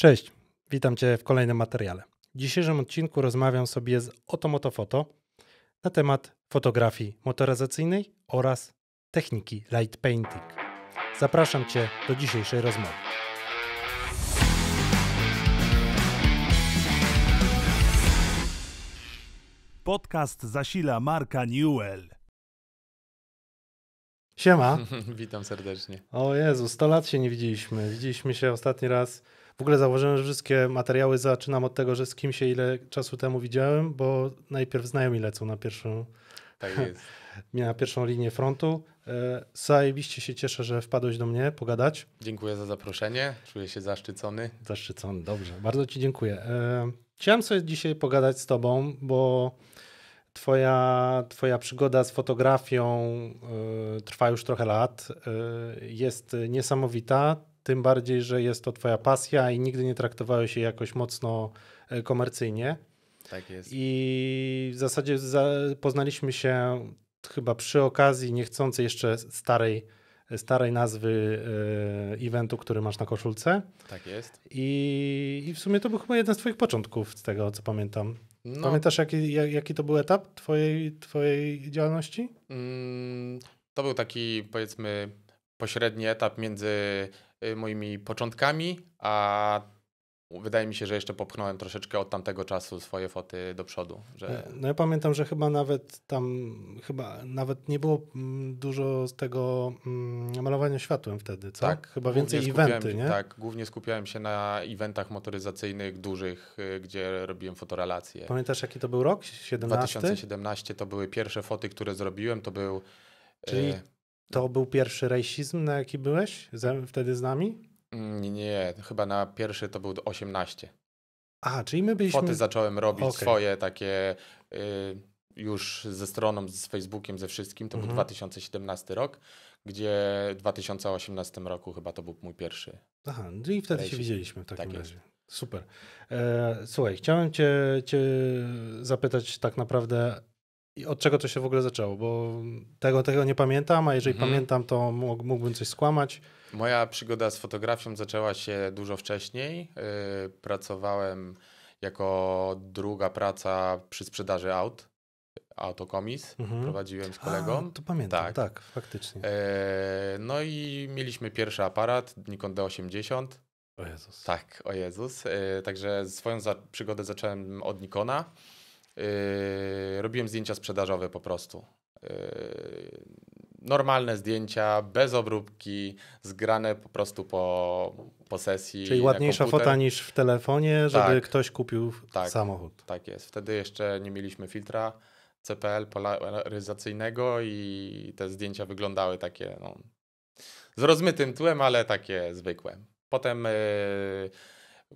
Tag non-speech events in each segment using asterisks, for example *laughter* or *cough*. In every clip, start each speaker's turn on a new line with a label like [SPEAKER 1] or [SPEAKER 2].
[SPEAKER 1] Cześć, witam Cię w kolejnym materiale. W dzisiejszym odcinku rozmawiam sobie z Otomotofoto na temat fotografii motoryzacyjnej oraz techniki light painting. Zapraszam Cię do dzisiejszej rozmowy. Podcast zasila Marka Newell.
[SPEAKER 2] Siema.
[SPEAKER 3] *laughs* Witam serdecznie.
[SPEAKER 1] O Jezu, 100 lat się nie widzieliśmy. Widzieliśmy się ostatni raz w ogóle zauważyłem, że wszystkie materiały zaczynam od tego, że z kim się ile czasu temu widziałem, bo najpierw znajomi lecą na pierwszą, tak *laughs* jest. na pierwszą linię frontu. E, zajebiście się cieszę, że wpadłeś do mnie pogadać.
[SPEAKER 3] Dziękuję za zaproszenie. Czuję się zaszczycony. Zaszczycony, dobrze.
[SPEAKER 1] Bardzo Ci dziękuję. E, chciałem sobie dzisiaj pogadać z Tobą, bo twoja, twoja przygoda z fotografią e, trwa już trochę lat. jest niesamowita tym bardziej, że jest to twoja pasja i nigdy nie traktowałeś się jakoś mocno e, komercyjnie. Tak jest. I w zasadzie poznaliśmy się chyba przy okazji niechcącej jeszcze starej, starej nazwy e, eventu, który masz na koszulce. Tak jest. I, I w sumie to był chyba jeden z twoich początków, z tego co pamiętam. No. Pamiętasz, jaki, jaki to był etap twojej, twojej działalności?
[SPEAKER 3] Mm, to był taki, powiedzmy, pośredni etap między Y, moimi początkami, a wydaje mi się, że jeszcze popchnąłem troszeczkę od tamtego czasu swoje foty do przodu. Że... No, no ja
[SPEAKER 1] pamiętam, że chyba nawet tam, chyba nawet nie było mm, dużo z tego mm, malowania światłem wtedy, co? Tak. Chyba więcej eventy, się, nie?
[SPEAKER 3] Tak, głównie skupiałem się na eventach motoryzacyjnych dużych, y, gdzie robiłem fotorelacje. Pamiętasz
[SPEAKER 1] jaki to był rok? 17?
[SPEAKER 3] 2017 to były pierwsze foty, które zrobiłem, to był...
[SPEAKER 1] Czyli y, to był pierwszy rejsizm, na jaki byłeś ze, wtedy z nami?
[SPEAKER 3] Mm, nie, chyba na pierwszy to był 18. A, czyli my byliśmy... Foty zacząłem robić okay. swoje takie y, już ze stroną, z Facebookiem, ze wszystkim. To mhm. był 2017 rok, gdzie w 2018 roku chyba to był mój pierwszy.
[SPEAKER 1] Aha, i wtedy rejsizm. się
[SPEAKER 3] widzieliśmy w tak takim tak razie.
[SPEAKER 1] Super. E, słuchaj, chciałem cię, cię zapytać tak naprawdę i od czego to się w ogóle zaczęło? Bo tego, tego nie pamiętam, a jeżeli mhm. pamiętam, to mógłbym coś skłamać.
[SPEAKER 3] Moja przygoda z fotografią zaczęła się dużo wcześniej. Y, pracowałem jako druga praca przy sprzedaży aut. Autokomis mhm. prowadziłem z kolegą. A, to pamiętam, tak, tak faktycznie. Y, no i mieliśmy pierwszy aparat Nikon D80. O Jezus. Tak, o Jezus. Y, także swoją za- przygodę zacząłem od Nikona. Yy, robiłem zdjęcia sprzedażowe po prostu. Yy, normalne zdjęcia, bez obróbki, zgrane po prostu po, po sesji. Czyli ładniejsza fota
[SPEAKER 1] niż w telefonie, żeby tak, ktoś kupił tak, samochód.
[SPEAKER 3] Tak jest. Wtedy jeszcze nie mieliśmy filtra CPL polaryzacyjnego i te zdjęcia wyglądały takie no, z rozmytym tłem, ale takie zwykłe. Potem. Yy,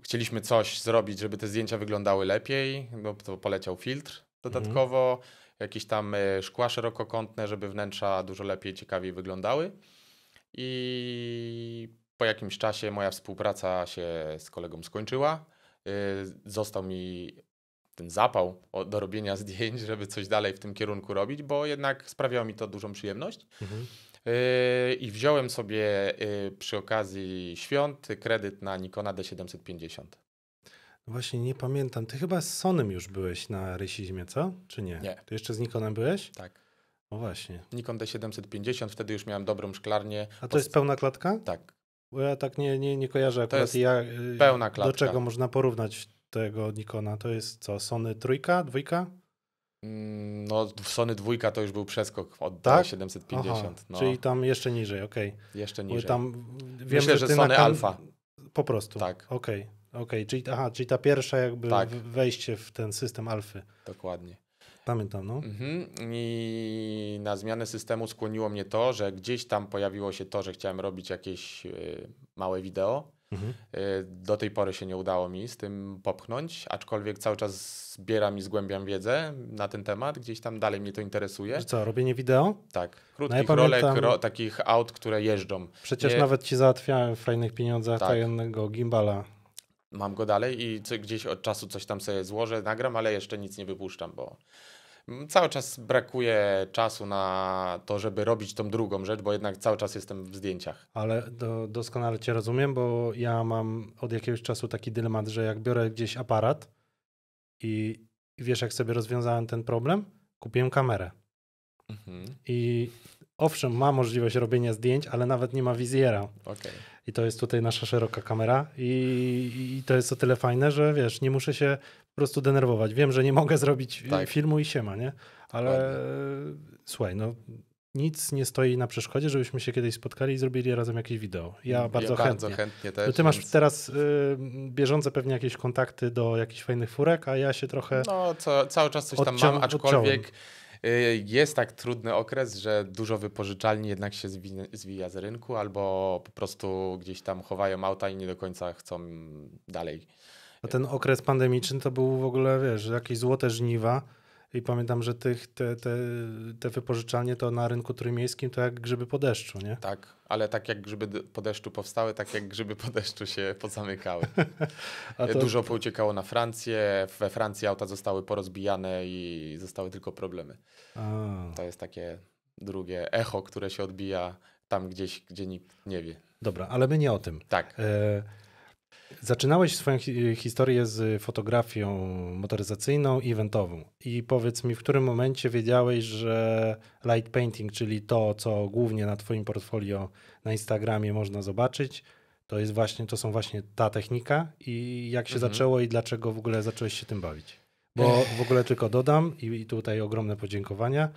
[SPEAKER 3] Chcieliśmy coś zrobić, żeby te zdjęcia wyglądały lepiej, no to poleciał filtr dodatkowo, mhm. jakieś tam e, szkła szerokokątne, żeby wnętrza dużo lepiej, ciekawiej wyglądały. I po jakimś czasie moja współpraca się z kolegą skończyła. E, został mi ten zapał do robienia zdjęć, żeby coś dalej w tym kierunku robić, bo jednak sprawiało mi to dużą przyjemność. Mhm. Yy, I wziąłem sobie yy, przy okazji świąt kredyt na Nikona D750.
[SPEAKER 1] No właśnie nie pamiętam. Ty chyba z Sonym już byłeś na rysizmie, co? Czy nie? Nie. Ty jeszcze z Nikonem byłeś?
[SPEAKER 3] Tak. No właśnie. Nikon D750, wtedy już miałem dobrą szklarnię. A to jest
[SPEAKER 1] pełna klatka? Tak. Bo ja tak nie, nie, nie kojarzę to jest Ja, y, pełna klatka. Do czego można porównać tego Nikona? To jest co? Sony trójka, dwójka?
[SPEAKER 3] Mm, no, Sony dwójka to już był przeskok od tak? 750. No. Czyli
[SPEAKER 1] tam jeszcze niżej, okej. Okay. Jeszcze niżej. tam, wiem, Myślę, że, że Sony Alpha. Po prostu. Tak. Okej, okay. okay. Czyli, czyli ta pierwsza jakby tak. wejście w ten system alfy. Dokładnie. Pamiętam, no.
[SPEAKER 3] Mhm. I na zmianę systemu skłoniło mnie to, że gdzieś tam pojawiło się to, że chciałem robić jakieś yy, małe wideo Mhm. E, do tej pory się nie udało mi z tym popchnąć, aczkolwiek cały czas zbieram i zgłębiam wiedzę na ten temat, gdzieś tam dalej mnie to interesuje. Co, robienie wideo? Tak, krótkich no ja rolek, ro, takich aut, które jeżdżą. Przecież nie... nawet ci
[SPEAKER 1] załatwiałem w fajnych pieniądzach tak. tajemnego gimbala
[SPEAKER 3] mam go dalej i gdzieś od czasu coś tam sobie złożę, nagram, ale jeszcze nic nie wypuszczam, bo cały czas brakuje czasu na to, żeby robić tą drugą rzecz, bo jednak cały czas jestem w zdjęciach.
[SPEAKER 1] Ale do, doskonale Cię rozumiem, bo ja mam od jakiegoś czasu taki dylemat, że jak biorę gdzieś aparat i wiesz, jak sobie rozwiązałem ten problem, kupiłem kamerę. Mhm. I owszem, ma możliwość robienia zdjęć, ale nawet nie ma wizjera. Okay. I to jest tutaj nasza szeroka kamera. I, I to jest o tyle fajne, że wiesz, nie muszę się po prostu denerwować. Wiem, że nie mogę zrobić tak. filmu i siema, nie? Ale Dokładnie. słuchaj, no nic nie stoi na przeszkodzie, żebyśmy się kiedyś spotkali i zrobili razem jakieś wideo. Ja bardzo ja chętnie. Bardzo chętnie no też, no ty masz więc... teraz y, bieżące pewnie jakieś kontakty do jakichś fajnych furek, a ja się trochę. No, co, cały czas coś tam odcią- mam, aczkolwiek. Odciąłem
[SPEAKER 3] y, jest tak trudny okres, że dużo wypożyczalni jednak się zwija, zwija z rynku, albo po prostu gdzieś tam chowają auta i nie do końca chcą dalej
[SPEAKER 1] a ten okres pandemiczny to był w ogóle, wiesz, jakieś złote żniwa. I pamiętam, że tych, te, te, te wypożyczalnie to na rynku trójmiejskim to jak grzyby po deszczu, nie?
[SPEAKER 3] Tak, ale tak jak grzyby po deszczu powstały, tak jak grzyby po deszczu się pozamykały. *laughs* to... Dużo pouciekało na Francję, we Francji auta zostały porozbijane i zostały tylko problemy. A. To jest takie drugie echo, które się odbija tam gdzieś, gdzie nikt nie wie.
[SPEAKER 1] Dobra, ale my nie o tym. Tak. E Zaczynałeś swoją hi historię z fotografią motoryzacyjną i eventową. I powiedz mi, w którym momencie wiedziałeś, że light painting, czyli to, co głównie na Twoim portfolio na Instagramie można zobaczyć, to jest właśnie, to są właśnie ta technika i jak się mhm. zaczęło i dlaczego w ogóle zacząłeś się tym bawić? Bo *laughs* w ogóle tylko dodam i, i tutaj ogromne podziękowania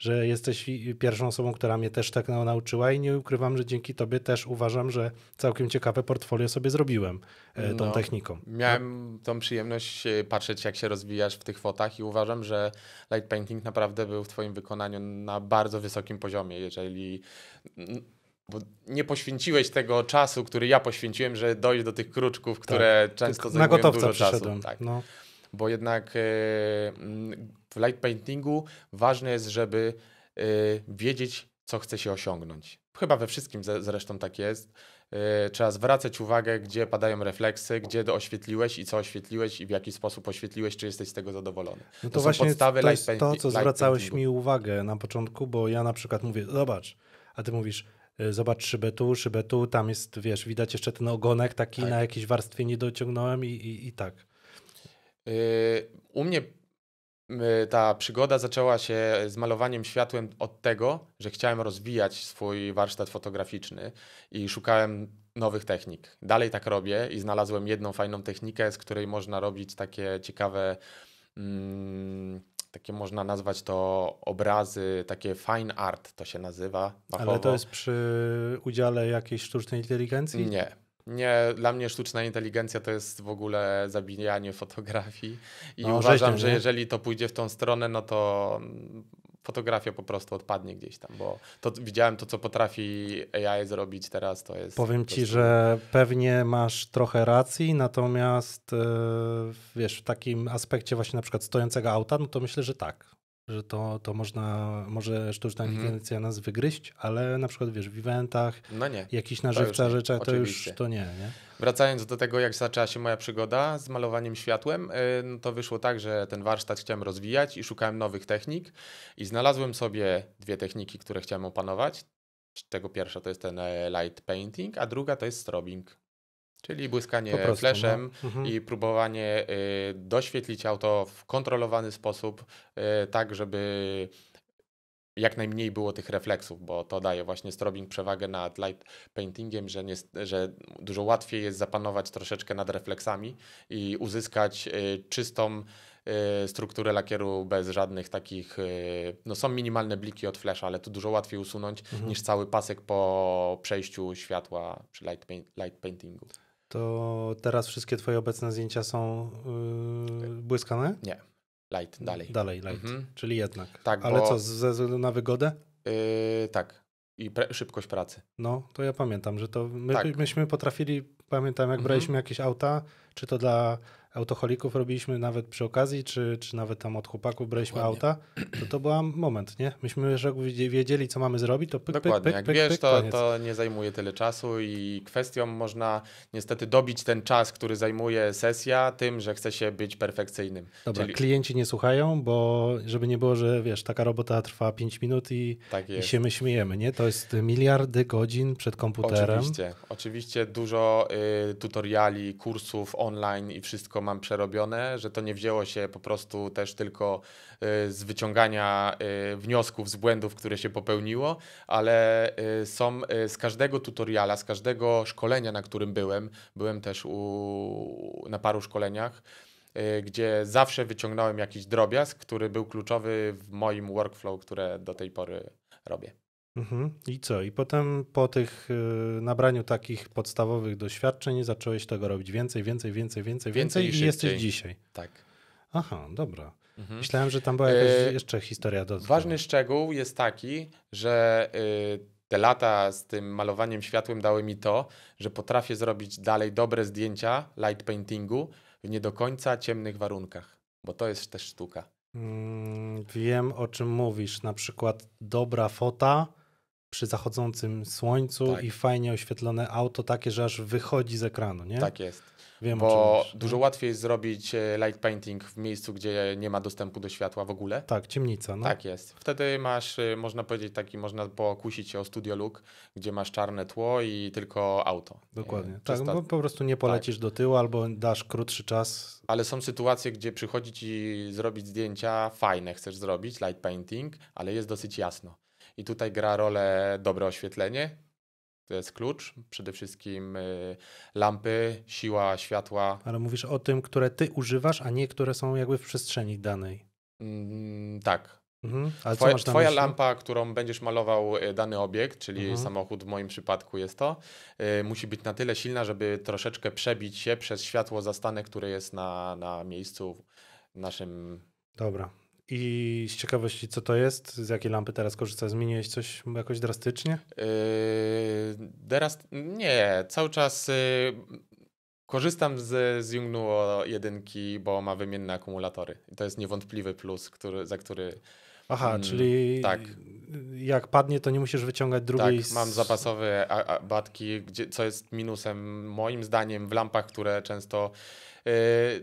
[SPEAKER 1] że jesteś pierwszą osobą, która mnie też tak nauczyła i nie ukrywam, że dzięki tobie też uważam, że całkiem ciekawe portfolio sobie zrobiłem e, tą no, techniką.
[SPEAKER 3] Miałem tą przyjemność e, patrzeć, jak się rozwijasz w tych fotach i uważam, że light painting naprawdę był w twoim wykonaniu na bardzo wysokim poziomie, jeżeli bo nie poświęciłeś tego czasu, który ja poświęciłem, że dojść do tych kruczków, które tak. często zajmują Na gotowca dużo czasu. Tak. No. Bo jednak e, w light paintingu ważne jest, żeby y, wiedzieć, co chce się osiągnąć. Chyba we wszystkim zresztą tak jest. Y, trzeba zwracać uwagę, gdzie padają refleksy, gdzie oświetliłeś i co oświetliłeś i w jaki sposób oświetliłeś, czy jesteś z tego zadowolony. No to, to właśnie podstawy to, jest to, co zwracałeś paintingu. mi
[SPEAKER 1] uwagę na początku, bo ja na przykład mówię, zobacz, a ty mówisz, y, zobacz szybę tu, szybę tu, tam jest, wiesz, widać jeszcze ten ogonek taki tak. na jakiejś warstwie nie dociągnąłem i, i, i tak.
[SPEAKER 3] U mnie ta przygoda zaczęła się z malowaniem światłem od tego, że chciałem rozwijać swój warsztat fotograficzny i szukałem nowych technik. Dalej tak robię i znalazłem jedną fajną technikę, z której można robić takie ciekawe. Mm, takie można nazwać to obrazy, takie fine art to się nazywa. Ale to jest
[SPEAKER 1] przy udziale jakiejś sztucznej inteligencji? Nie,
[SPEAKER 3] nie, dla mnie sztuczna inteligencja to jest w ogóle zabijanie fotografii i no, uważam, że jeżeli to pójdzie w tą stronę, no to fotografia po prostu odpadnie gdzieś tam, bo to, widziałem to, co potrafi AI zrobić teraz, to jest... Powiem ci, prostu...
[SPEAKER 1] że pewnie masz trochę racji, natomiast yy, wiesz, w takim aspekcie właśnie na przykład stojącego auta, no to myślę, że tak że to, to można, może sztuczna mhm. inteligencja mm -hmm. nas wygryźć, ale na przykład wiesz, w eventach, no nie, jakiś nażywca to to już to nie, nie.
[SPEAKER 3] Wracając do tego, jak zaczęła się moja przygoda z malowaniem światłem, y, no to wyszło tak, że ten warsztat chciałem rozwijać i szukałem nowych technik i znalazłem sobie dwie techniki, które chciałem opanować. tego pierwsza to jest ten e, light painting, a druga to jest strobing. Czyli błyskanie fleszem no. mhm. i próbowanie y, doświetlić auto w kontrolowany sposób, y, tak żeby jak najmniej było tych refleksów, bo to daje właśnie strobing przewagę nad light paintingiem, że, nie, że dużo łatwiej jest zapanować troszeczkę nad refleksami i uzyskać y, czystą y, strukturę lakieru bez żadnych takich, y, no są minimalne bliki od flesza, ale to dużo łatwiej usunąć mhm. niż cały pasek po przejściu światła przy light, light paintingu
[SPEAKER 1] to teraz wszystkie twoje obecne zdjęcia są yy, błyskane? Nie.
[SPEAKER 3] Light, dalej. Dalej, light. Mhm. Czyli jednak. Tak, Ale bo... co, ze względu na wygodę? Yy, tak. I szybkość pracy.
[SPEAKER 1] No, to ja pamiętam, że to my, tak. myśmy potrafili, pamiętam jak mhm. braliśmy jakieś auta czy to dla autocholików robiliśmy nawet przy okazji, czy, czy nawet tam od chłopaków braliśmy Dokładnie. auta, to to był moment, nie? Myśmy już wiedzieli, co mamy zrobić, to pyk, Dokładnie, pyk, pyk, jak pyk, wiesz, to, to
[SPEAKER 3] nie zajmuje tyle czasu i kwestią można niestety dobić ten czas, który zajmuje sesja tym, że chce się być perfekcyjnym. Dobra, Czyli...
[SPEAKER 1] klienci nie słuchają, bo żeby nie było, że wiesz, taka robota trwa 5 minut i, tak i się my śmiejemy, nie? To jest miliardy godzin przed komputerem. Oczywiście,
[SPEAKER 3] oczywiście dużo y, tutoriali, kursów online, online i wszystko mam przerobione, że to nie wzięło się po prostu też tylko y, z wyciągania y, wniosków z błędów, które się popełniło, ale y, są z każdego tutoriala, z każdego szkolenia, na którym byłem, byłem też u, na paru szkoleniach, gdzie zawsze wyciągnąłem jakiś drobiazg, który był kluczowy w moim workflow, które do tej pory robię.
[SPEAKER 1] Mhm. I co? I potem po tych y, nabraniu takich podstawowych doświadczeń zacząłeś tego robić więcej, więcej, więcej, więcej, więcej, więcej i, i jesteś dzisiaj. Tak. Aha, dobra. Mhm. Myślałem, że tam była jakaś e, jeszcze historia do.
[SPEAKER 3] Ważny szczegół jest taki, że y, te lata z tym malowaniem światłem dały mi to, że potrafię zrobić dalej dobre zdjęcia light paintingu w nie do końca ciemnych warunkach, bo to jest też sztuka.
[SPEAKER 1] Mm, wiem o czym mówisz. Na przykład dobra fota przy zachodzącym słońcu tak. i fajnie oświetlone auto, takie, że aż wychodzi z ekranu, nie? Tak
[SPEAKER 2] jest. Wiem, Bo
[SPEAKER 3] dużo mhm. łatwiej jest zrobić e, light painting w miejscu, gdzie nie ma dostępu do światła w ogóle. Tak,
[SPEAKER 1] ciemnica. No. Tak
[SPEAKER 3] jest. Wtedy masz, e, można powiedzieć, taki, można pokusić się o studio look, gdzie masz czarne tło i tylko auto.
[SPEAKER 1] Dokładnie. E, tak, bo po prostu nie tak. polecisz tak. do tyłu albo dasz
[SPEAKER 3] krótszy czas. Ale są sytuacje, gdzie przychodzi ci zrobić zdjęcia fajne, chcesz zrobić light painting, ale jest dosyć jasno. I tutaj gra rolę dobre oświetlenie. To jest klucz. Przede wszystkim y, lampy, siła światła. Ale
[SPEAKER 1] mówisz o tym, które ty używasz, a nie które są jakby w przestrzeni danej. Mm, tak.
[SPEAKER 2] Mhm. Ale twoja, twoja
[SPEAKER 3] lampa, którą będziesz malował y, dany obiekt, czyli mhm. samochód w moim przypadku jest to, y, musi być na tyle silna, żeby troszeczkę przebić się przez światło zastane, które jest na, na miejscu naszym.
[SPEAKER 1] Dobra, i z ciekawości, co to jest? Z jakiej lampy teraz korzystasz? Zmieniłeś coś jakoś drastycznie?
[SPEAKER 3] Yy, teraz nie, cały czas yy, korzystam z, z Jungnuo jedynki, bo ma wymienne akumulatory. to jest niewątpliwy plus, który, za który... Aha, mm, czyli tak.
[SPEAKER 1] jak padnie, to nie musisz wyciągać drugiej. Tak, z... mam zapasowe
[SPEAKER 3] batki, gdzie, co jest minusem moim zdaniem w lampach, które często yy,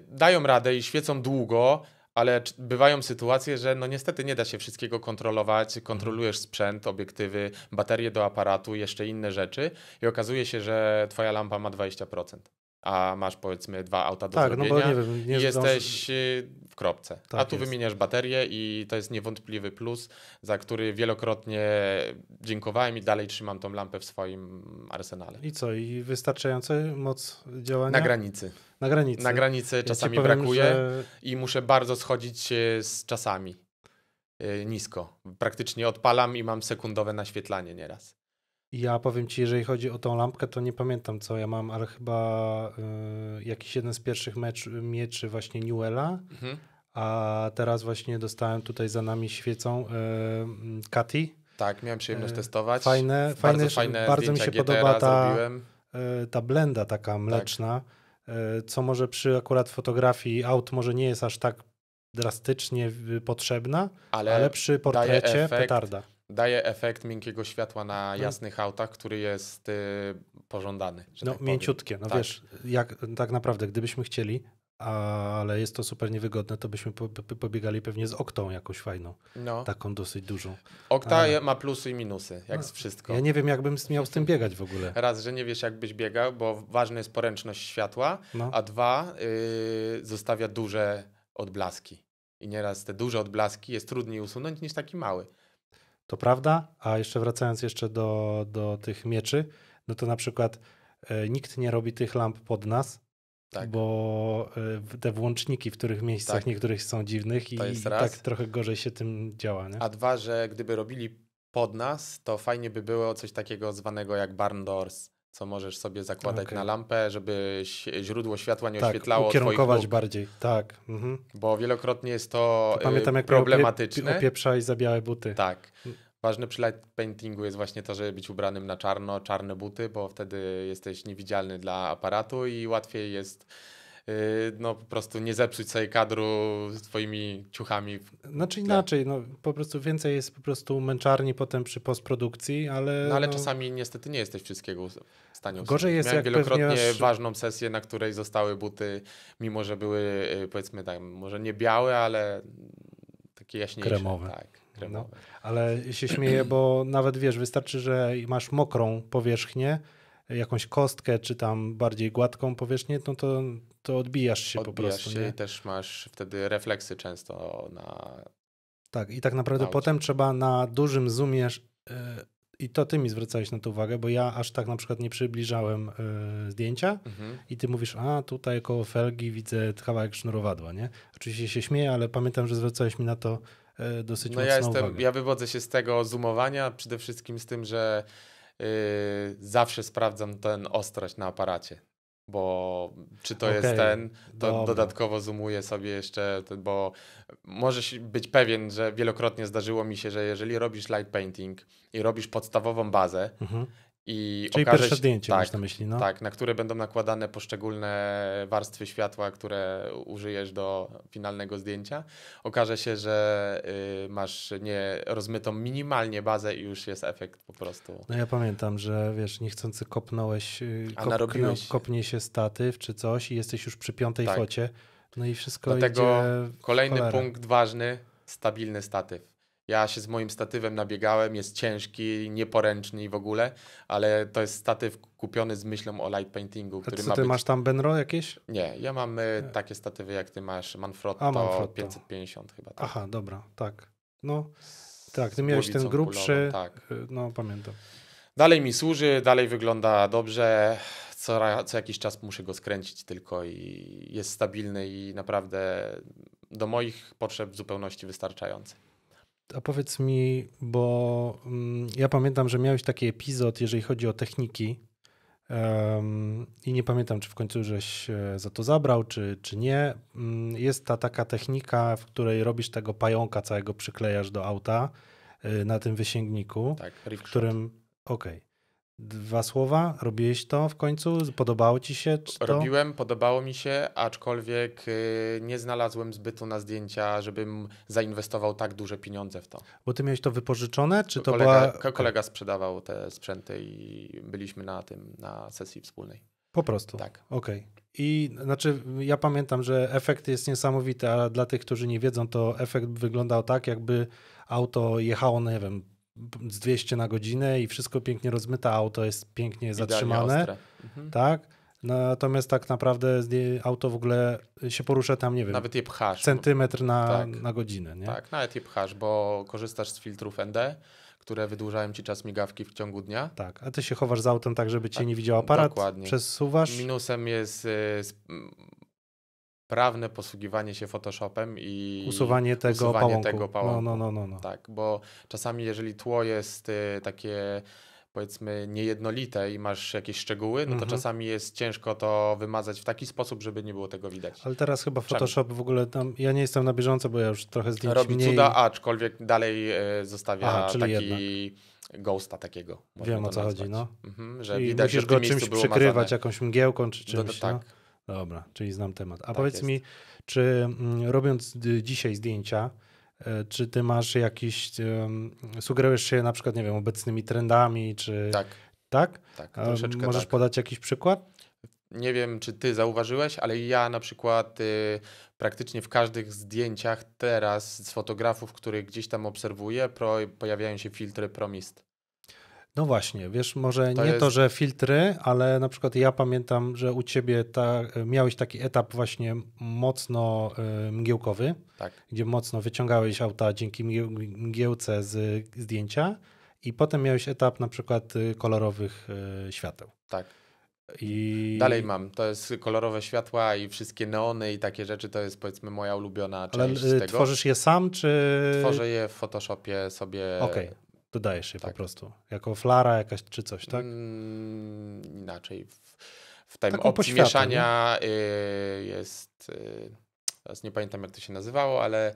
[SPEAKER 3] dają radę i świecą długo, ale bywają sytuacje, że no niestety nie da się wszystkiego kontrolować. Kontrolujesz sprzęt, obiektywy, baterie do aparatu, jeszcze inne rzeczy i okazuje się, że twoja lampa ma 20%. A masz powiedzmy dwa auta do tak, zrobienia no bo nie wiem, nie i jesteś y, kropce. Tak A tu jest. wymieniasz baterię i to jest niewątpliwy plus, za który wielokrotnie dziękowałem i dalej trzymam tą lampę w swoim arsenale.
[SPEAKER 1] I co? I wystarczająca moc działania? Na granicy. Na granicy. Na granicy czasami powiem, brakuje że...
[SPEAKER 3] i muszę bardzo schodzić e, z czasami e, nisko. Praktycznie odpalam i mam sekundowe naświetlanie nieraz.
[SPEAKER 1] Ja powiem ci, jeżeli chodzi o tą lampkę, to nie pamiętam co ja mam, ale chyba y, jakiś jeden z pierwszych mecz, mieczy właśnie Newella, mhm. a teraz właśnie dostałem tutaj za nami świecą y, mm, Kati. Tak, miałem przyjemność y, testować. Fajne, bardzo fajne, fajne bardzo mi się podoba ta, y, ta blenda taka tak. mleczna, tak. co może przy akurat fotografii aut może nie jest aż tak drastycznie potrzebna, ale, ale przy portrecie efekt, petarda
[SPEAKER 3] daje efekt miękkiego światła na mhm. jasnych autach, który jest y, pożądany. No, tak mięciutkie. No tak. wiesz,
[SPEAKER 1] jak, tak naprawdę, gdybyśmy chcieli, ale jest to super niewygodne, to byśmy po, po, pobiegali pewnie z oktą jakąś fajną. No. Taką dosyć dużą. Okta ale... ma plusy i minusy, jak no. z wszystko. Ja nie wiem, jakbym miał z tym biegać w ogóle.
[SPEAKER 3] Raz, że nie wiesz, jakbyś biegał, bo ważna jest poręczność światła, no. a dwa, y, zostawia duże odblaski. I nieraz te duże odblaski jest trudniej usunąć niż taki mały.
[SPEAKER 1] To prawda, a jeszcze wracając jeszcze do, do tych mieczy, no to na przykład e, nikt nie robi tych lamp pod nas, tak. bo e, te włączniki w których miejscach tak. niektórych są dziwnych i tak trochę gorzej się tym działa. Nie? A
[SPEAKER 3] dwa, że gdyby robili pod nas, to fajnie by było coś takiego zwanego jak barn doors, co możesz sobie zakładać okay. na lampę, żeby źródło światła nie tak, oświetlało ukierunkować twoich bardziej, tak. Mhm. Bo wielokrotnie jest to, to y, pamiętam, jak problematyczne.
[SPEAKER 1] Pieprza i za białe buty.
[SPEAKER 3] Tak. Mm. Ważne przy light paintingu jest właśnie to, żeby być ubranym na czarno, czarne buty, bo wtedy jesteś niewidzialny dla aparatu i łatwiej jest Y, no po prostu nie zepsuć sobie kadru swoimi ciuchami.
[SPEAKER 1] Znaczy inaczej, no, po prostu więcej jest po prostu męczarni potem przy postprodukcji, ale... No ale no... czasami
[SPEAKER 3] niestety nie jesteś wszystkiego w stanie Gorzej jest, Miałem jak wielokrotnie pewnie... ważną sesję, na której zostały buty, mimo że były y, powiedzmy tak, może nie białe, ale takie jaśniejsze. Kremowe. Tak. Kremowe. No,
[SPEAKER 1] ale się śmieję, bo nawet wiesz, wystarczy, że masz mokrą powierzchnię, jakąś kostkę, czy tam bardziej gładką powierzchnię, no to, to odbijasz się odbijasz po prostu. Odbijasz się nie? i
[SPEAKER 3] też masz wtedy refleksy często na... Tak, i tak naprawdę na potem
[SPEAKER 1] trzeba na dużym zoomie y, i to ty mi zwracałeś na to uwagę, bo ja aż tak na przykład nie przybliżałem y, zdjęcia mhm. i ty mówisz, a tutaj koło felgi widzę kawałek sznurowadła, nie? Oczywiście się śmieję, ale pamiętam, że zwracałeś mi na to y, dosyć no mocno ja jestem,
[SPEAKER 3] uwagę. Ja wywodzę się z tego zoomowania, przede wszystkim z tym, że Y, zawsze sprawdzam ten ostrość na aparacie bo czy to okay, jest ten, to dobra. dodatkowo zoomuję sobie jeszcze, bo możesz być pewien, że wielokrotnie zdarzyło mi się, że jeżeli robisz light painting i robisz podstawową bazę, mhm. I Czyli okaże się, pierwsze zdjęcie tak, masz na myśli, no? Tak, na które będą nakładane poszczególne warstwy światła, które użyjesz do finalnego zdjęcia. Okaże się, że y, masz nie rozmytą minimalnie bazę i już jest efekt po prostu.
[SPEAKER 1] No ja pamiętam, że wiesz, niechcący kopnąłeś, y, A narobiłeś... kopnie się statyw czy coś i jesteś już przy piątej tak. focie, no i wszystko Dlatego kolejny punkt
[SPEAKER 3] ważny, stabilny statyw. Ja się z moim statywem nabiegałem, jest ciężki, nieporęczny i w ogóle, ale to jest statyw kupiony z myślą o light paintingu, który co, ma ty być... masz
[SPEAKER 1] tam Benro jakieś?
[SPEAKER 3] Nie, ja mam e, Nie. takie statywy jak ty masz, Manfrotto, A, Manfrotto. 550 chyba. Tak.
[SPEAKER 1] Aha, dobra, tak. No, tak, ty miałeś ten grubszy, kulową, tak. E, no pamiętam.
[SPEAKER 3] Dalej mi służy, dalej wygląda dobrze, co, co jakiś czas muszę go skręcić tylko i jest stabilny i naprawdę do moich potrzeb w zupełności wystarczający.
[SPEAKER 1] A powiedz mi, bo mm, ja pamiętam, że miałeś taki epizod, jeżeli chodzi o techniki, i nie pamiętam, czy w końcu żeś e, za to zabrał, czy, czy nie. Mm, jest ta taka technika, w której robisz tego pająka całego, przyklejasz do auta e, na tym wysięgniku. Tak, w którym. Okej. Okay. Dwa słowa, robiłeś to w końcu? Podobało ci się? Robiłem,
[SPEAKER 3] podobało mi się, aczkolwiek y, nie znalazłem zbytu na zdjęcia, żebym zainwestował tak duże pieniądze w to.
[SPEAKER 1] Bo ty miałeś to wypożyczone, czy to kolega, była...
[SPEAKER 3] Kolega sprzedawał te sprzęty i byliśmy na tym, na sesji wspólnej.
[SPEAKER 1] Po prostu? Tak. Okej. Okay. I znaczy, ja pamiętam, że efekt jest niesamowity, a dla tych, którzy nie wiedzą, to efekt wyglądał tak, jakby auto jechało, no nie wiem, z 200 na godzinę i wszystko pięknie rozmyte, auto jest pięknie zatrzymane. Mhm. Tak? Natomiast tak naprawdę auto w ogóle się porusza tam, nie wiem, nawet je pchasz, centymetr na, tak, na godzinę. Nie? Tak,
[SPEAKER 3] nawet je pchasz, bo korzystasz z filtrów ND, które wydłużają ci czas migawki w ciągu dnia. Tak,
[SPEAKER 1] a ty się chowasz z autem tak, żeby cię tak, nie widział aparat, dokładnie. przesuwasz.
[SPEAKER 3] Minusem jest y, prawne posługiwanie się Photoshopem i usuwanie tego usuwanie pałąku. Tego no, no, pałąku. No, no, no, no, Tak, bo czasami jeżeli tło jest y, takie powiedzmy niejednolite i masz jakieś szczegóły, no to mhm. czasami jest ciężko to wymazać w taki sposób, żeby nie było tego widać. Ale teraz chyba Photoshop
[SPEAKER 1] w ogóle tam, ja nie jestem na bieżąco, bo ja już trochę zdjęć Robi mniej... cuda,
[SPEAKER 3] aczkolwiek dalej y, zostawia Aha, czyli taki... Jednak ghosta takiego. Wiem o co nazwać. chodzi, no. Mhm, że I widać, musisz że go czymś przykrywać,
[SPEAKER 1] jakąś mgiełką czy no czymś. No, tak. No. Dobra, czyli znam temat. A tak powiedz jest. mi, czy mm, robiąc dzisiaj zdjęcia, e, czy ty masz jakiś, sugerujesz się na przykład, nie wiem, obecnymi trendami, czy... Tak. Tak? Tak, e, troszeczkę Możesz tak. podać jakiś przykład?
[SPEAKER 3] Nie wiem, czy ty zauważyłeś, ale ja na przykład y, praktycznie w każdych zdjęciach teraz z fotografów, których gdzieś tam obserwuję, pro, pojawiają się filtry promist.
[SPEAKER 1] No właśnie, wiesz, może to nie jest... to, że filtry, ale na przykład ja pamiętam, że u ciebie ta, miałeś taki etap właśnie mocno y, mgiełkowy, tak. gdzie mocno wyciągałeś auta dzięki mgiełce z zdjęcia i potem miałeś etap na przykład y, kolorowych y, świateł. Tak.
[SPEAKER 3] I... Dalej mam. To jest kolorowe światła i wszystkie neony i takie rzeczy. To jest powiedzmy moja ulubiona część Ale, tego. Tworzysz je
[SPEAKER 1] sam, czy. Tworzę
[SPEAKER 3] je w Photoshopie sobie. Okay.
[SPEAKER 1] Dodajesz je tak. po prostu. Jako flara jakaś czy coś, tak?
[SPEAKER 3] Mm, inaczej. W, w tym opcji mieszania y, jest... Y, teraz nie pamiętam jak to się nazywało, ale y,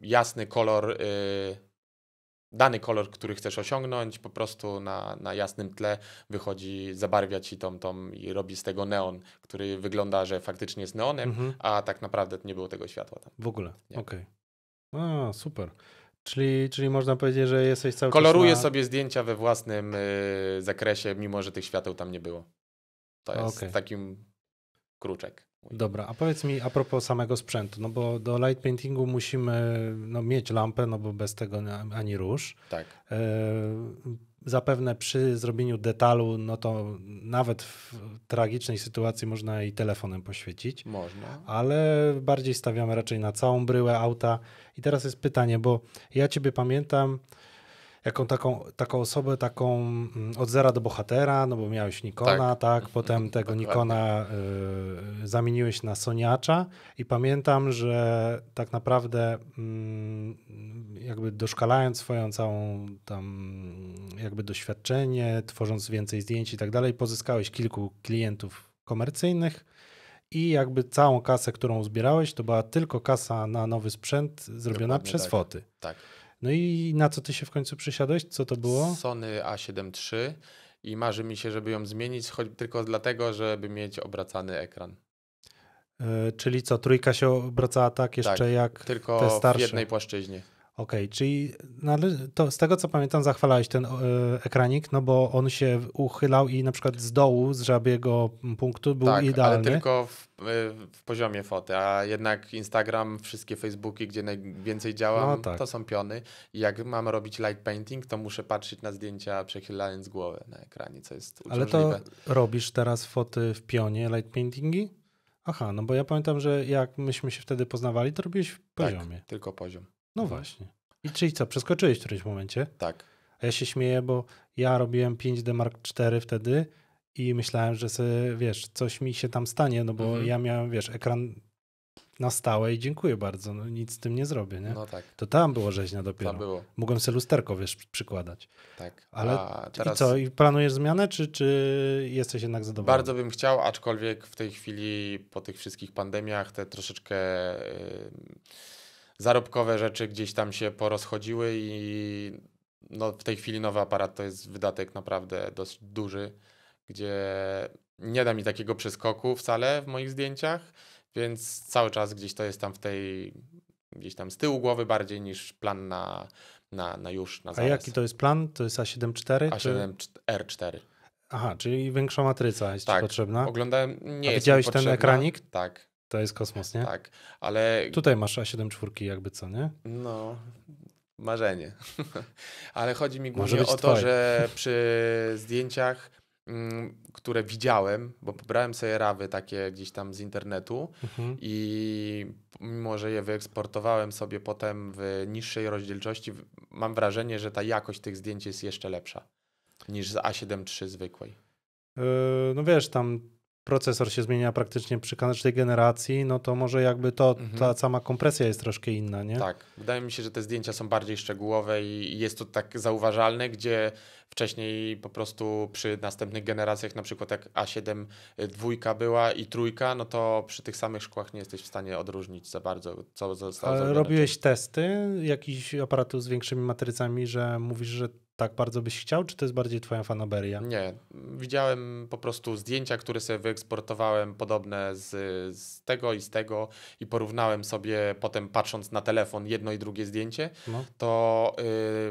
[SPEAKER 3] jasny kolor y, dany kolor, który chcesz osiągnąć, po prostu na, na jasnym tle wychodzi, zabarwia ci tą, tą i robi z tego neon, który wygląda, że faktycznie jest neonem, mm -hmm. a tak naprawdę nie było tego światła tam.
[SPEAKER 1] W ogóle, okej. Okay. A, super. Czyli, czyli można powiedzieć, że jesteś cały Koloruję czas na...
[SPEAKER 3] sobie zdjęcia we własnym y, zakresie, mimo że tych świateł tam nie było. To jest okay. takim kruczek.
[SPEAKER 1] Dobra, a powiedz mi a propos samego sprzętu, no bo do light paintingu musimy no, mieć lampę, no bo bez tego ani róż. Tak. E, zapewne przy zrobieniu detalu, no to nawet w tragicznej sytuacji można i telefonem poświecić. Można. Ale bardziej stawiamy raczej na całą bryłę auta. I teraz jest pytanie, bo ja Ciebie pamiętam jaką taką, taką osobę, taką mm, od zera do bohatera, no bo miałeś Nikona, tak, tak potem mhm. tego Nikona y, zamieniłeś na Soniacza i pamiętam, że tak naprawdę y, jakby doszkalając swoją całą tam jakby doświadczenie, tworząc więcej zdjęć i tak dalej, pozyskałeś kilku klientów komercyjnych, i jakby całą kasę, którą zbierałeś, to była tylko kasa na nowy sprzęt zrobiona Dokładnie przez tak. foty. Tak. No i na co ty się w końcu przesiadłeś? Co to było?
[SPEAKER 3] Sony A7 III i marzy mi się, żeby ją zmienić, choć tylko dlatego, żeby mieć obracany ekran.
[SPEAKER 1] Yy, czyli co, trójka się obracała tak jeszcze tak, jak tylko te starsze? w jednej płaszczyźnie. Okej, okay, czyli to, z tego co pamiętam, zachwalałeś ten e, ekranik, no bo on się uchylał i na przykład z dołu, z żabiego punktu był tak, idealny. ale tylko
[SPEAKER 3] w, e, w, poziomie foty, a jednak Instagram, wszystkie Facebooki, gdzie najwięcej działam, no tak. to są piony. I jak mam robić light painting, to muszę patrzeć na zdjęcia przechylając głowę na ekranie, co jest uciążliwe. Ale to
[SPEAKER 1] robisz teraz foty w pionie, light paintingi? Aha, no bo ja pamiętam, że jak myśmy się wtedy poznawali, to robiłeś w tak, poziomie.
[SPEAKER 3] Tak, tylko poziom. No właśnie.
[SPEAKER 1] I czyli co, przeskoczyłeś w którymś momencie? Tak. A ja się śmieję, bo ja robiłem 5D Mark IV wtedy i myślałem, że sobie, wiesz, coś mi się tam stanie, no bo mhm. ja miałem, wiesz, ekran na stałe i dziękuję bardzo, no nic z tym nie zrobię, nie? No tak. To tam było rzeźnia dopiero. Tam było. Mogłem sobie lusterko, wiesz, przykładać.
[SPEAKER 3] Tak. Ale A, teraz... i co, i
[SPEAKER 1] planujesz zmianę, czy, czy jesteś jednak zadowolony? Bardzo
[SPEAKER 3] bym chciał, aczkolwiek w tej chwili po tych wszystkich pandemiach te troszeczkę... Yy zarobkowe rzeczy gdzieś tam się porozchodziły i no, w tej chwili nowy aparat to jest wydatek naprawdę dość duży, gdzie nie da mi takiego przeskoku wcale w moich zdjęciach, więc cały czas gdzieś to jest tam w tej, gdzieś tam z tyłu głowy bardziej niż plan na, na, na już, na zaraz. A jaki to jest
[SPEAKER 1] plan? To jest a 7 a
[SPEAKER 3] A7-R4. Aha,
[SPEAKER 1] czyli większa matryca
[SPEAKER 3] jest tak. potrzebna. Oglądałem, nie A widziałeś ten
[SPEAKER 1] ekranik? Tak. To jest kosmos, nie? Tak, ale. Tutaj masz A7 czwórki, jakby co, nie?
[SPEAKER 3] No, marzenie. *laughs* ale chodzi mi głównie o to, twoje. że przy zdjęciach, mm, które widziałem, bo pobrałem sobie rawy takie gdzieś tam z internetu mhm. i mimo, że je wyeksportowałem sobie potem w niższej rozdzielczości, mam wrażenie, że ta jakość tych zdjęć jest jeszcze lepsza niż z A7 III zwykłej.
[SPEAKER 1] Yy, no wiesz, tam procesor się zmienia praktycznie przy każdej generacji, no to może jakby to, mhm. ta sama kompresja jest troszkę inna, nie? Tak.
[SPEAKER 3] Wydaje mi się, że te zdjęcia są bardziej szczegółowe i jest to tak zauważalne, gdzie wcześniej po prostu przy następnych generacjach, na przykład jak A7 y, dwójka była i trójka, no to przy tych samych szkłach nie jesteś w stanie odróżnić za bardzo, co zostało Ale robiłeś
[SPEAKER 1] testy jakichś aparatów z większymi matrycami, że mówisz, że tak bardzo byś chciał, czy to jest bardziej twoja fanaberia?
[SPEAKER 3] Nie, widziałem po prostu zdjęcia, które sobie wyeksportowałem, podobne z, z tego i z tego i porównałem sobie potem patrząc na telefon jedno i drugie zdjęcie, no. to...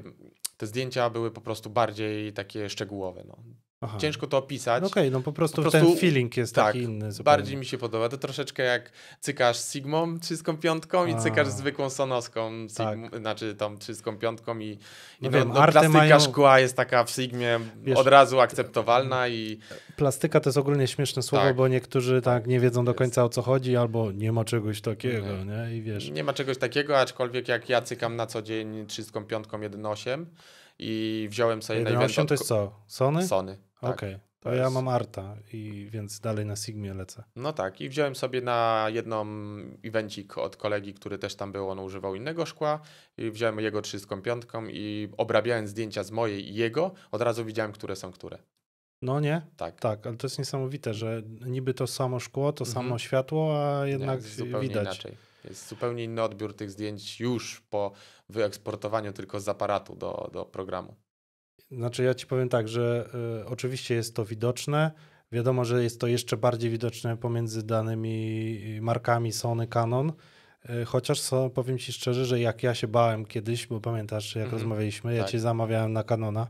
[SPEAKER 3] Y, te zdjęcia były po prostu bardziej takie szczegółowe. No. Aha. Ciężko to opisać. No okej, okay, no po prostu, po prostu, ten feeling jest tak, taki inny. Zupełnie. Bardziej mi się podoba. To troszeczkę jak cykasz z Sigmą 35 i cykasz zwykłą Sonoską, tak. znaczy tam 35 i, i no, no wiem, no, plastyka mają... szkła jest taka w Sigmie Wiesz, od razu akceptowalna i...
[SPEAKER 1] Plastyka to jest ogólnie śmieszne słowo, tak. bo niektórzy tak, tak nie wiedzą do końca o co chodzi albo nie ma czegoś takiego, nie? I wiesz.
[SPEAKER 3] Nie ma czegoś takiego, aczkolwiek jak ja cykam na co dzień 35 1.8 i wziąłem sobie... 1.8 to jest co? Sony? Sony. Tak. Okej, okay.
[SPEAKER 1] to ja mam Arta, i więc dalej na Sigmie lecę.
[SPEAKER 3] No tak, i wziąłem sobie na jedną evencik od kolegi, który też tam był, on używał innego szkła, i wziąłem jego 35 i obrabiałem zdjęcia z mojej i jego, od razu widziałem, które są które. No nie? Tak.
[SPEAKER 1] Tak, ale to jest niesamowite, że niby to samo szkło, to mhm. samo światło, a jednak nie, zupełnie widać. inaczej.
[SPEAKER 3] Jest zupełnie inny odbiór tych zdjęć już po wyeksportowaniu tylko z aparatu do, do programu.
[SPEAKER 1] Znaczy, ja ci powiem tak, że y, oczywiście jest to widoczne. Wiadomo, że jest to jeszcze bardziej widoczne pomiędzy danymi y, markami Sony, Canon. Y, chociaż powiem ci szczerze, że jak ja się bałem kiedyś, bo pamiętasz, jak mm -hmm. rozmawialiśmy, tak. ja cię zamawiałem na Canona,